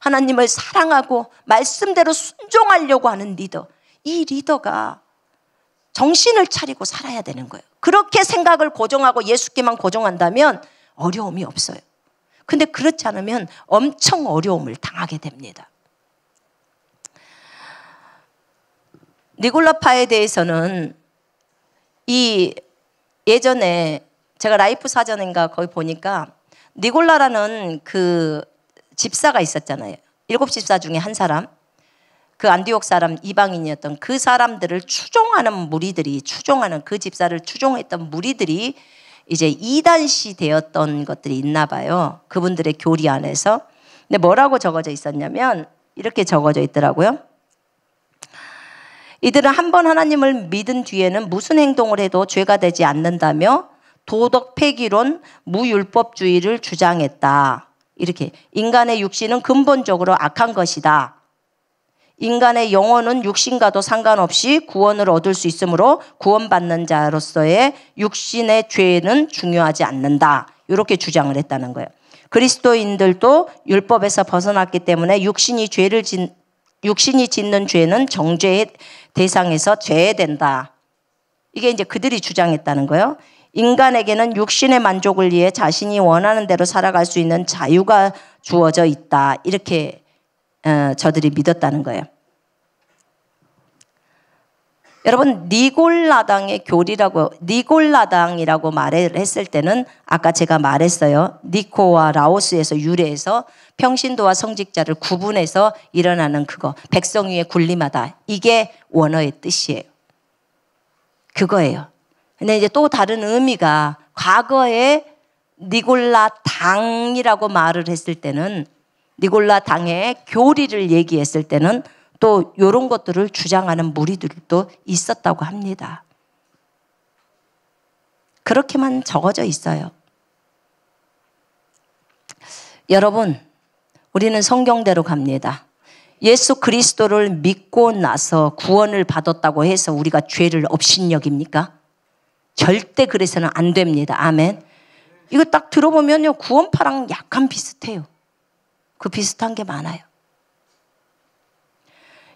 하나님을 사랑하고 말씀대로 순종하려고 하는 리더. 이 리더가 정신을 차리고 살아야 되는 거예요. 그렇게 생각을 고정하고 예수께만 고정한다면 어려움이 없어요. 근데 그렇지 않으면 엄청 어려움을 당하게 됩니다. 니골라파에 대해서는 이 예전에 제가 라이프 사전인가 거기 보니까 니골라라는 그 집사가 있었잖아요. 일곱 집사 중에 한 사람. 그 안디옥 사람 이방인이었던 그 사람들을 추종하는 무리들이 추종하는 그 집사를 추종했던 무리들이 이제 이단시 되었던 것들이 있나 봐요. 그분들의 교리 안에서. 근데 뭐라고 적어져 있었냐면 이렇게 적어져 있더라고요. 이들은 한번 하나님을 믿은 뒤에는 무슨 행동을 해도 죄가 되지 않는다며 도덕 폐기론, 무율법주의를 주장했다. 이렇게 인간의 육신은 근본적으로 악한 것이다. 인간의 영혼은 육신과도 상관없이 구원을 얻을 수 있으므로 구원받는 자로서의 육신의 죄는 중요하지 않는다. 이렇게 주장을 했다는 거예요. 그리스도인들도 율법에서 벗어났기 때문에 육신이 죄를 진 육신이 짓는 죄는 정죄의 대상에서 죄된다. 이게 이제 그들이 주장했다는 거예요. 인간에게는 육신의 만족을 위해 자신이 원하는 대로 살아갈 수 있는 자유가 주어져 있다. 이렇게 어, 저들이 믿었다는 거예요. 여러분 니골라당의 교리라고 니골라당이라고 말을 했을 때는 아까 제가 말했어요. 니코와 라오스에서 유래해서 평신도와 성직자를 구분해서 일어나는 그거 백성 위의 군림하다. 이게 원어의 뜻이에요. 그거예요. 근데 이제 또 다른 의미가 과거에 니골라당이라고 말을 했을 때는 니골라 당의 교리를 얘기했을 때는 또 이런 것들을 주장하는 무리들도 있었다고 합니다. 그렇게만 적어져 있어요. 여러분, 우리는 성경대로 갑니다. 예수 그리스도를 믿고 나서 구원을 받았다고 해서 우리가 죄를 업신여깁니까? 절대 그래서는 안 됩니다. 아멘. 이거 딱 들어보면요, 구원파랑 약간 비슷해요. 그 비슷한 게 많아요.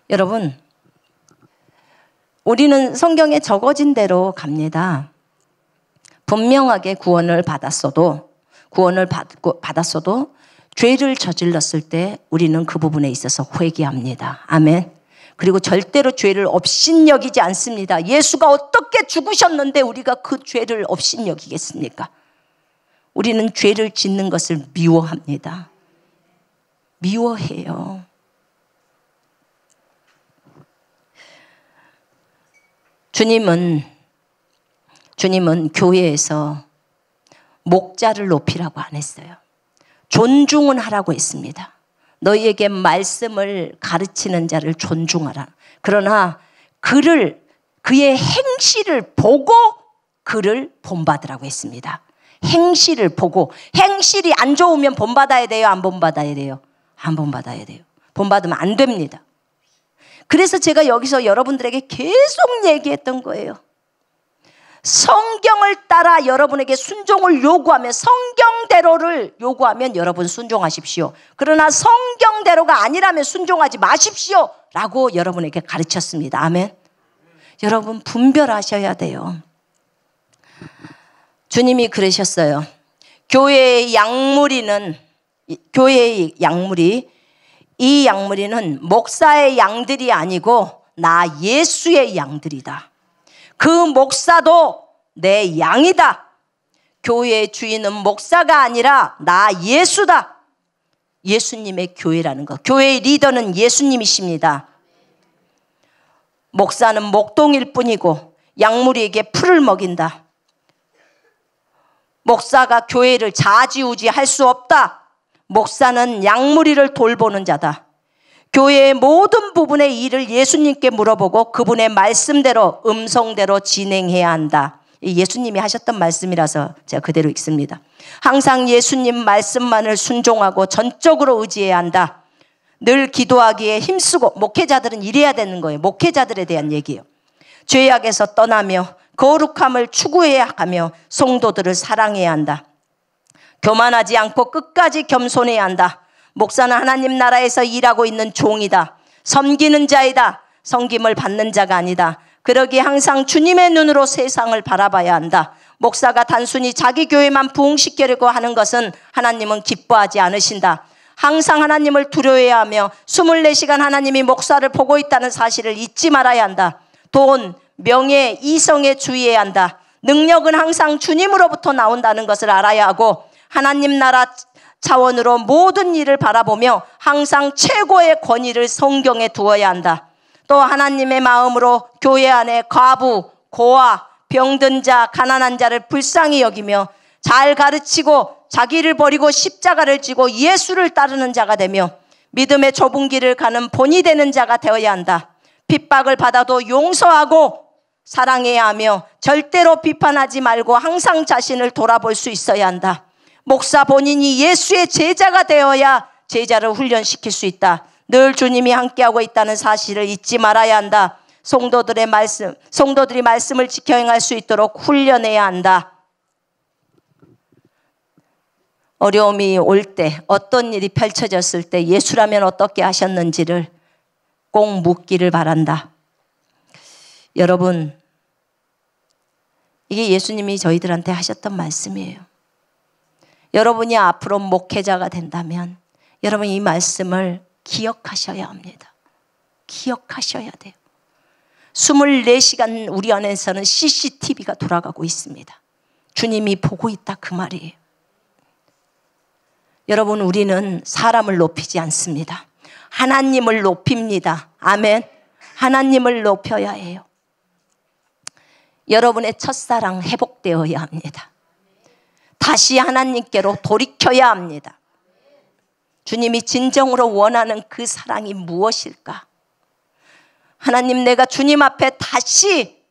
여러분, 우리는 성경에 적어진 대로 갑니다. 분명하게 구원을 받았어도, 구원을 받, 받았어도, 죄를 저질렀을 때 우리는 그 부분에 있어서 회개합니다. 아멘. 그리고 절대로 죄를 업신여기지 않습니다. 예수가 어떻게 죽으셨는데 우리가 그 죄를 업신여기겠습니까? 우리는 죄를 짓는 것을 미워합니다. 미워해요. 주님은 주님은 교회에서 목자를 높이라고 안 했어요. 존중은 하라고 했습니다. 너희에게 말씀을 가르치는 자를 존중하라. 그러나 그를 그의 행실을 보고 그를 본받으라고 했습니다. 행실을 보고 행실이 안 좋으면 본받아야 돼요, 안 본받아야 돼요. 안 본받아야 돼요. 본받으면 안 됩니다. 그래서 제가 여기서 여러분들에게 계속 얘기했던 거예요. 성경을 따라 여러분에게 순종을 요구하면 성경대로를 요구하면 여러분 순종하십시오. 그러나 성경대로가 아니라면 순종하지 마십시오. 라고 여러분에게 가르쳤습니다. 아멘. 여러분 분별하셔야 돼요. 주님이 그러셨어요. 교회의 양무리는 교회의 양무리 이 양무리는 목사의 양들이 아니고 나 예수의 양들이다. 그 목사도 내 양이다. 교회의 주인은 목사가 아니라 나 예수다. 예수님의 교회라는 것. 교회의 리더는 예수님이십니다. 목사는 목동일 뿐이고 양무리에게 풀을 먹인다. 목사가 교회를 좌지우지 할 수 없다. 목사는 양무리를 돌보는 자다. 교회의 모든 부분의 일을 예수님께 물어보고 그분의 말씀대로 음성대로 진행해야 한다. 예수님이 하셨던 말씀이라서 제가 그대로 읽습니다. 항상 예수님 말씀만을 순종하고 전적으로 의지해야 한다. 늘 기도하기에 힘쓰고 목회자들은 이래야 되는 거예요. 목회자들에 대한 얘기예요. 죄악에서 떠나며 거룩함을 추구해야 하며 성도들을 사랑해야 한다. 교만하지 않고 끝까지 겸손해야 한다. 목사는 하나님 나라에서 일하고 있는 종이다. 섬기는 자이다. 섬김을 받는 자가 아니다. 그러기 항상 주님의 눈으로 세상을 바라봐야 한다. 목사가 단순히 자기 교회만 부흥시키려고 하는 것은 하나님은 기뻐하지 않으신다. 항상 하나님을 두려워해야 하며 24시간 하나님이 목사를 보고 있다는 사실을 잊지 말아야 한다. 돈, 명예, 이성에 주의해야 한다. 능력은 항상 주님으로부터 나온다는 것을 알아야 하고 하나님 나라 차원으로 모든 일을 바라보며 항상 최고의 권위를 성경에 두어야 한다. 또 하나님의 마음으로 교회 안에 과부, 고아, 병든 자, 가난한 자를 불쌍히 여기며 잘 가르치고 자기를 버리고 십자가를 지고 예수를 따르는 자가 되며 믿음의 좁은 길을 가는 본이 되는 자가 되어야 한다. 핍박을 받아도 용서하고 사랑해야 하며 절대로 비판하지 말고 항상 자신을 돌아볼 수 있어야 한다. 목사 본인이 예수의 제자가 되어야 제자를 훈련시킬 수 있다. 늘 주님이 함께하고 있다는 사실을 잊지 말아야 한다. 성도들의 말씀, 성도들이 말씀을 지켜 행할 수 있도록 훈련해야 한다. 어려움이 올 때, 어떤 일이 펼쳐졌을 때 예수라면 어떻게 하셨는지를 꼭 묻기를 바란다. 여러분, 이게 예수님이 저희들한테 하셨던 말씀이에요. 여러분이 앞으로 목회자가 된다면 여러분 이 말씀을 기억하셔야 합니다. 기억하셔야 돼요. 24시간 우리 안에서는 CCTV가 돌아가고 있습니다. 주님이 보고 있다 그 말이에요. 여러분 우리는 사람을 높이지 않습니다. 하나님을 높입니다. 아멘. 하나님을 높여야 해요. 여러분의 첫사랑 회복되어야 합니다. 다시 하나님께로 돌이켜야 합니다. 주님이 진정으로 원하는 그 사랑이 무엇일까? 하나님 내가 주님 앞에 다시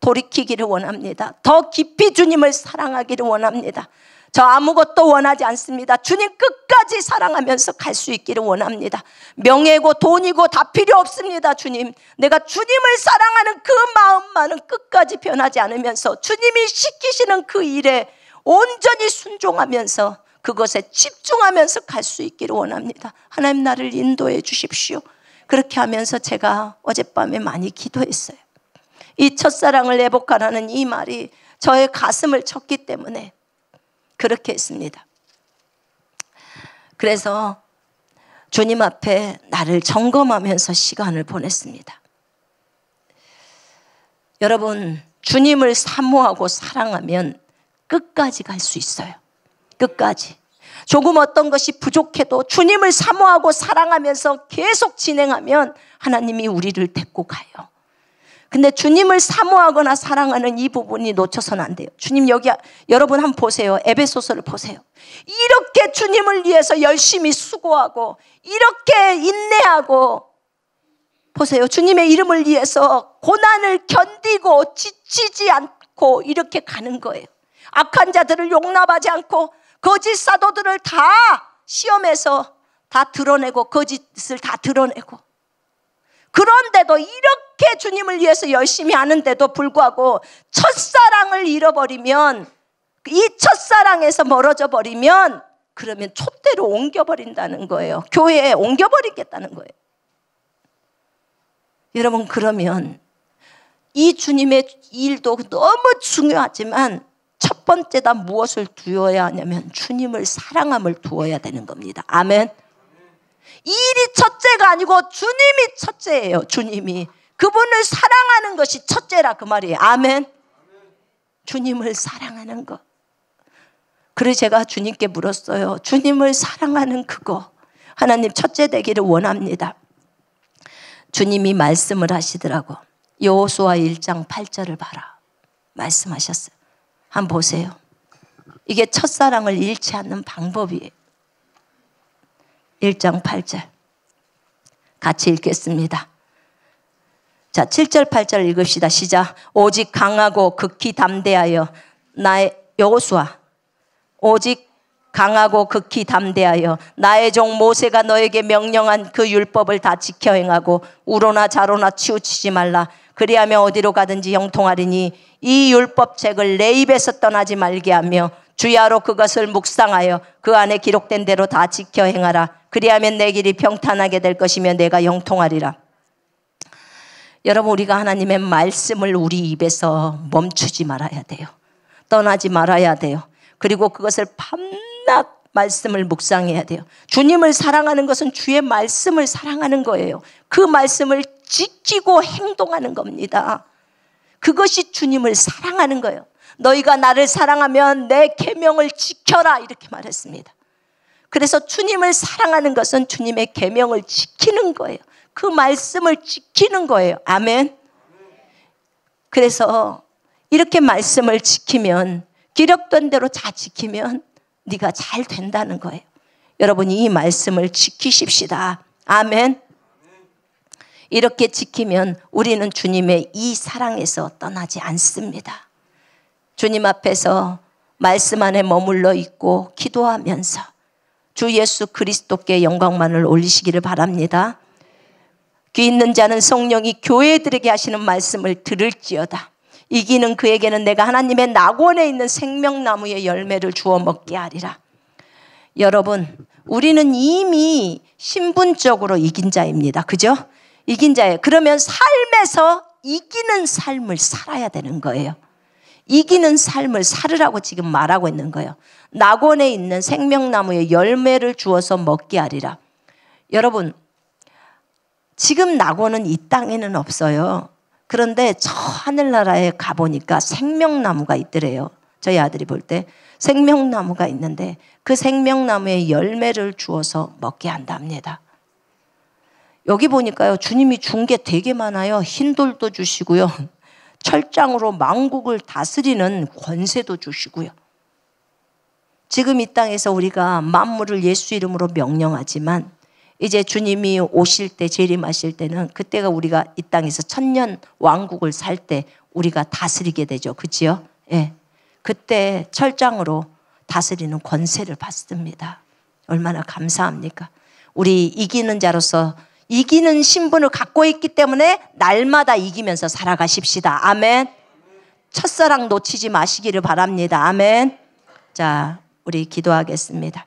돌이키기를 원합니다. 더 깊이 주님을 사랑하기를 원합니다. 저 아무것도 원하지 않습니다. 주님 끝까지 사랑하면서 갈 수 있기를 원합니다. 명예고 돈이고 다 필요 없습니다. 주님. 내가 주님을 사랑하는 그 마음만은 끝까지 변하지 않으면서 주님이 시키시는 그 일에 온전히 순종하면서 그것에 집중하면서 갈 수 있기를 원합니다. 하나님 나를 인도해 주십시오. 그렇게 하면서 제가 어젯밤에 많이 기도했어요. 이 첫사랑을 회복하라는 이 말이 저의 가슴을 쳤기 때문에 그렇게 했습니다. 그래서 주님 앞에 나를 점검하면서 시간을 보냈습니다. 여러분, 주님을 사모하고 사랑하면 끝까지 갈 수 있어요. 끝까지. 조금 어떤 것이 부족해도 주님을 사모하고 사랑하면서 계속 진행하면 하나님이 우리를 데리고 가요. 근데 주님을 사모하거나 사랑하는 이 부분이 놓쳐서는 안 돼요. 주님 여기 여러분 한번 보세요. 에베소서를 보세요. 이렇게 주님을 위해서 열심히 수고하고 이렇게 인내하고 보세요. 주님의 이름을 위해서 고난을 견디고 지치지 않고 이렇게 가는 거예요. 악한 자들을 용납하지 않고 거짓 사도들을 다 시험해서 다 드러내고 거짓을 다 드러내고 그런데도 이렇게 주님을 위해서 열심히 하는데도 불구하고 첫사랑을 잃어버리면 이 첫사랑에서 멀어져 버리면 그러면 촛대로 옮겨버린다는 거예요. 교회에 옮겨버리겠다는 거예요. 여러분, 그러면 이 주님의 일도 너무 중요하지만 번째다 무엇을 두어야 하냐면 주님을 사랑함을 두어야 되는 겁니다. 아멘. 일이 첫째가 아니고 주님이 첫째예요. 주님이 그분을 사랑하는 것이 첫째라 그 말이에요. 아멘. 주님을 사랑하는 것. 그래서 제가 주님께 물었어요. 주님을 사랑하는 그거. 하나님 첫째 되기를 원합니다. 주님이 말씀을 하시더라고. 여호수아 1장 8절을 봐라. 말씀하셨어요. 한번 보세요. 이게 첫사랑을 잃지 않는 방법이에요. 1장 8절. 같이 읽겠습니다. 자, 7절, 8절 읽읍시다. 시작. 오직 강하고 극히 담대하여 나의 여호수아 오직 강하고 극히 담대하여 나의 종 모세가 너에게 명령한 그 율법을 다 지켜 행하고 우로나 자로나 치우치지 말라 그리하면 어디로 가든지 형통하리니 이 율법책을 내 입에서 떠나지 말게 하며 주야로 그것을 묵상하여 그 안에 기록된 대로 다 지켜 행하라. 그리하면 내 길이 평탄하게 될 것이며 내가 형통하리라. 여러분 우리가 하나님의 말씀을 우리 입에서 멈추지 말아야 돼요. 떠나지 말아야 돼요. 그리고 그것을 밤낮 말씀을 묵상해야 돼요. 주님을 사랑하는 것은 주의 말씀을 사랑하는 거예요. 그 말씀을 지키고 행동하는 겁니다. 그것이 주님을 사랑하는 거예요. 너희가 나를 사랑하면 내 계명을 지켜라 이렇게 말했습니다. 그래서 주님을 사랑하는 것은 주님의 계명을 지키는 거예요. 그 말씀을 지키는 거예요. 아멘. 그래서 이렇게 말씀을 지키면 기력된 대로 다 지키면 네가 잘 된다는 거예요. 여러분이 이 말씀을 지키십시다. 아멘. 이렇게 지키면 우리는 주님의 이 사랑에서 떠나지 않습니다. 주님 앞에서 말씀 안에 머물러 있고 기도하면서 주 예수 그리스도께 영광만을 올리시기를 바랍니다. 귀 있는 자는 성령이 교회들에게 하시는 말씀을 들을지어다. 이기는 그에게는 내가 하나님의 낙원에 있는 생명나무의 열매를 주어 먹게 하리라. 여러분, 우리는 이미 신분적으로 이긴 자입니다. 그죠? 이긴 자예요. 그러면 삶에서 이기는 삶을 살아야 되는 거예요. 이기는 삶을 살으라고 지금 말하고 있는 거예요. 낙원에 있는 생명나무의 열매를 주어서 먹게 하리라. 여러분, 지금 낙원은 이 땅에는 없어요. 그런데 저 하늘나라에 가보니까 생명나무가 있더래요. 저희 아들이 볼 때 생명나무가 있는데 그 생명나무의 열매를 주어서 먹게 한답니다. 여기 보니까요, 주님이 준 게 되게 많아요. 흰돌도 주시고요. 철장으로 망국을 다스리는 권세도 주시고요. 지금 이 땅에서 우리가 만물을 예수 이름으로 명령하지만 이제 주님이 오실 때 재림하실 때는 그때가 우리가 이 땅에서 천년 왕국을 살 때 우리가 다스리게 되죠. 그지요? 예. 그때 철장으로 다스리는 권세를 받습니다. 얼마나 감사합니까? 우리 이기는 자로서 이기는 신분을 갖고 있기 때문에 날마다 이기면서 살아가십시다. 아멘. 첫사랑 놓치지 마시기를 바랍니다. 아멘. 자, 우리 기도하겠습니다.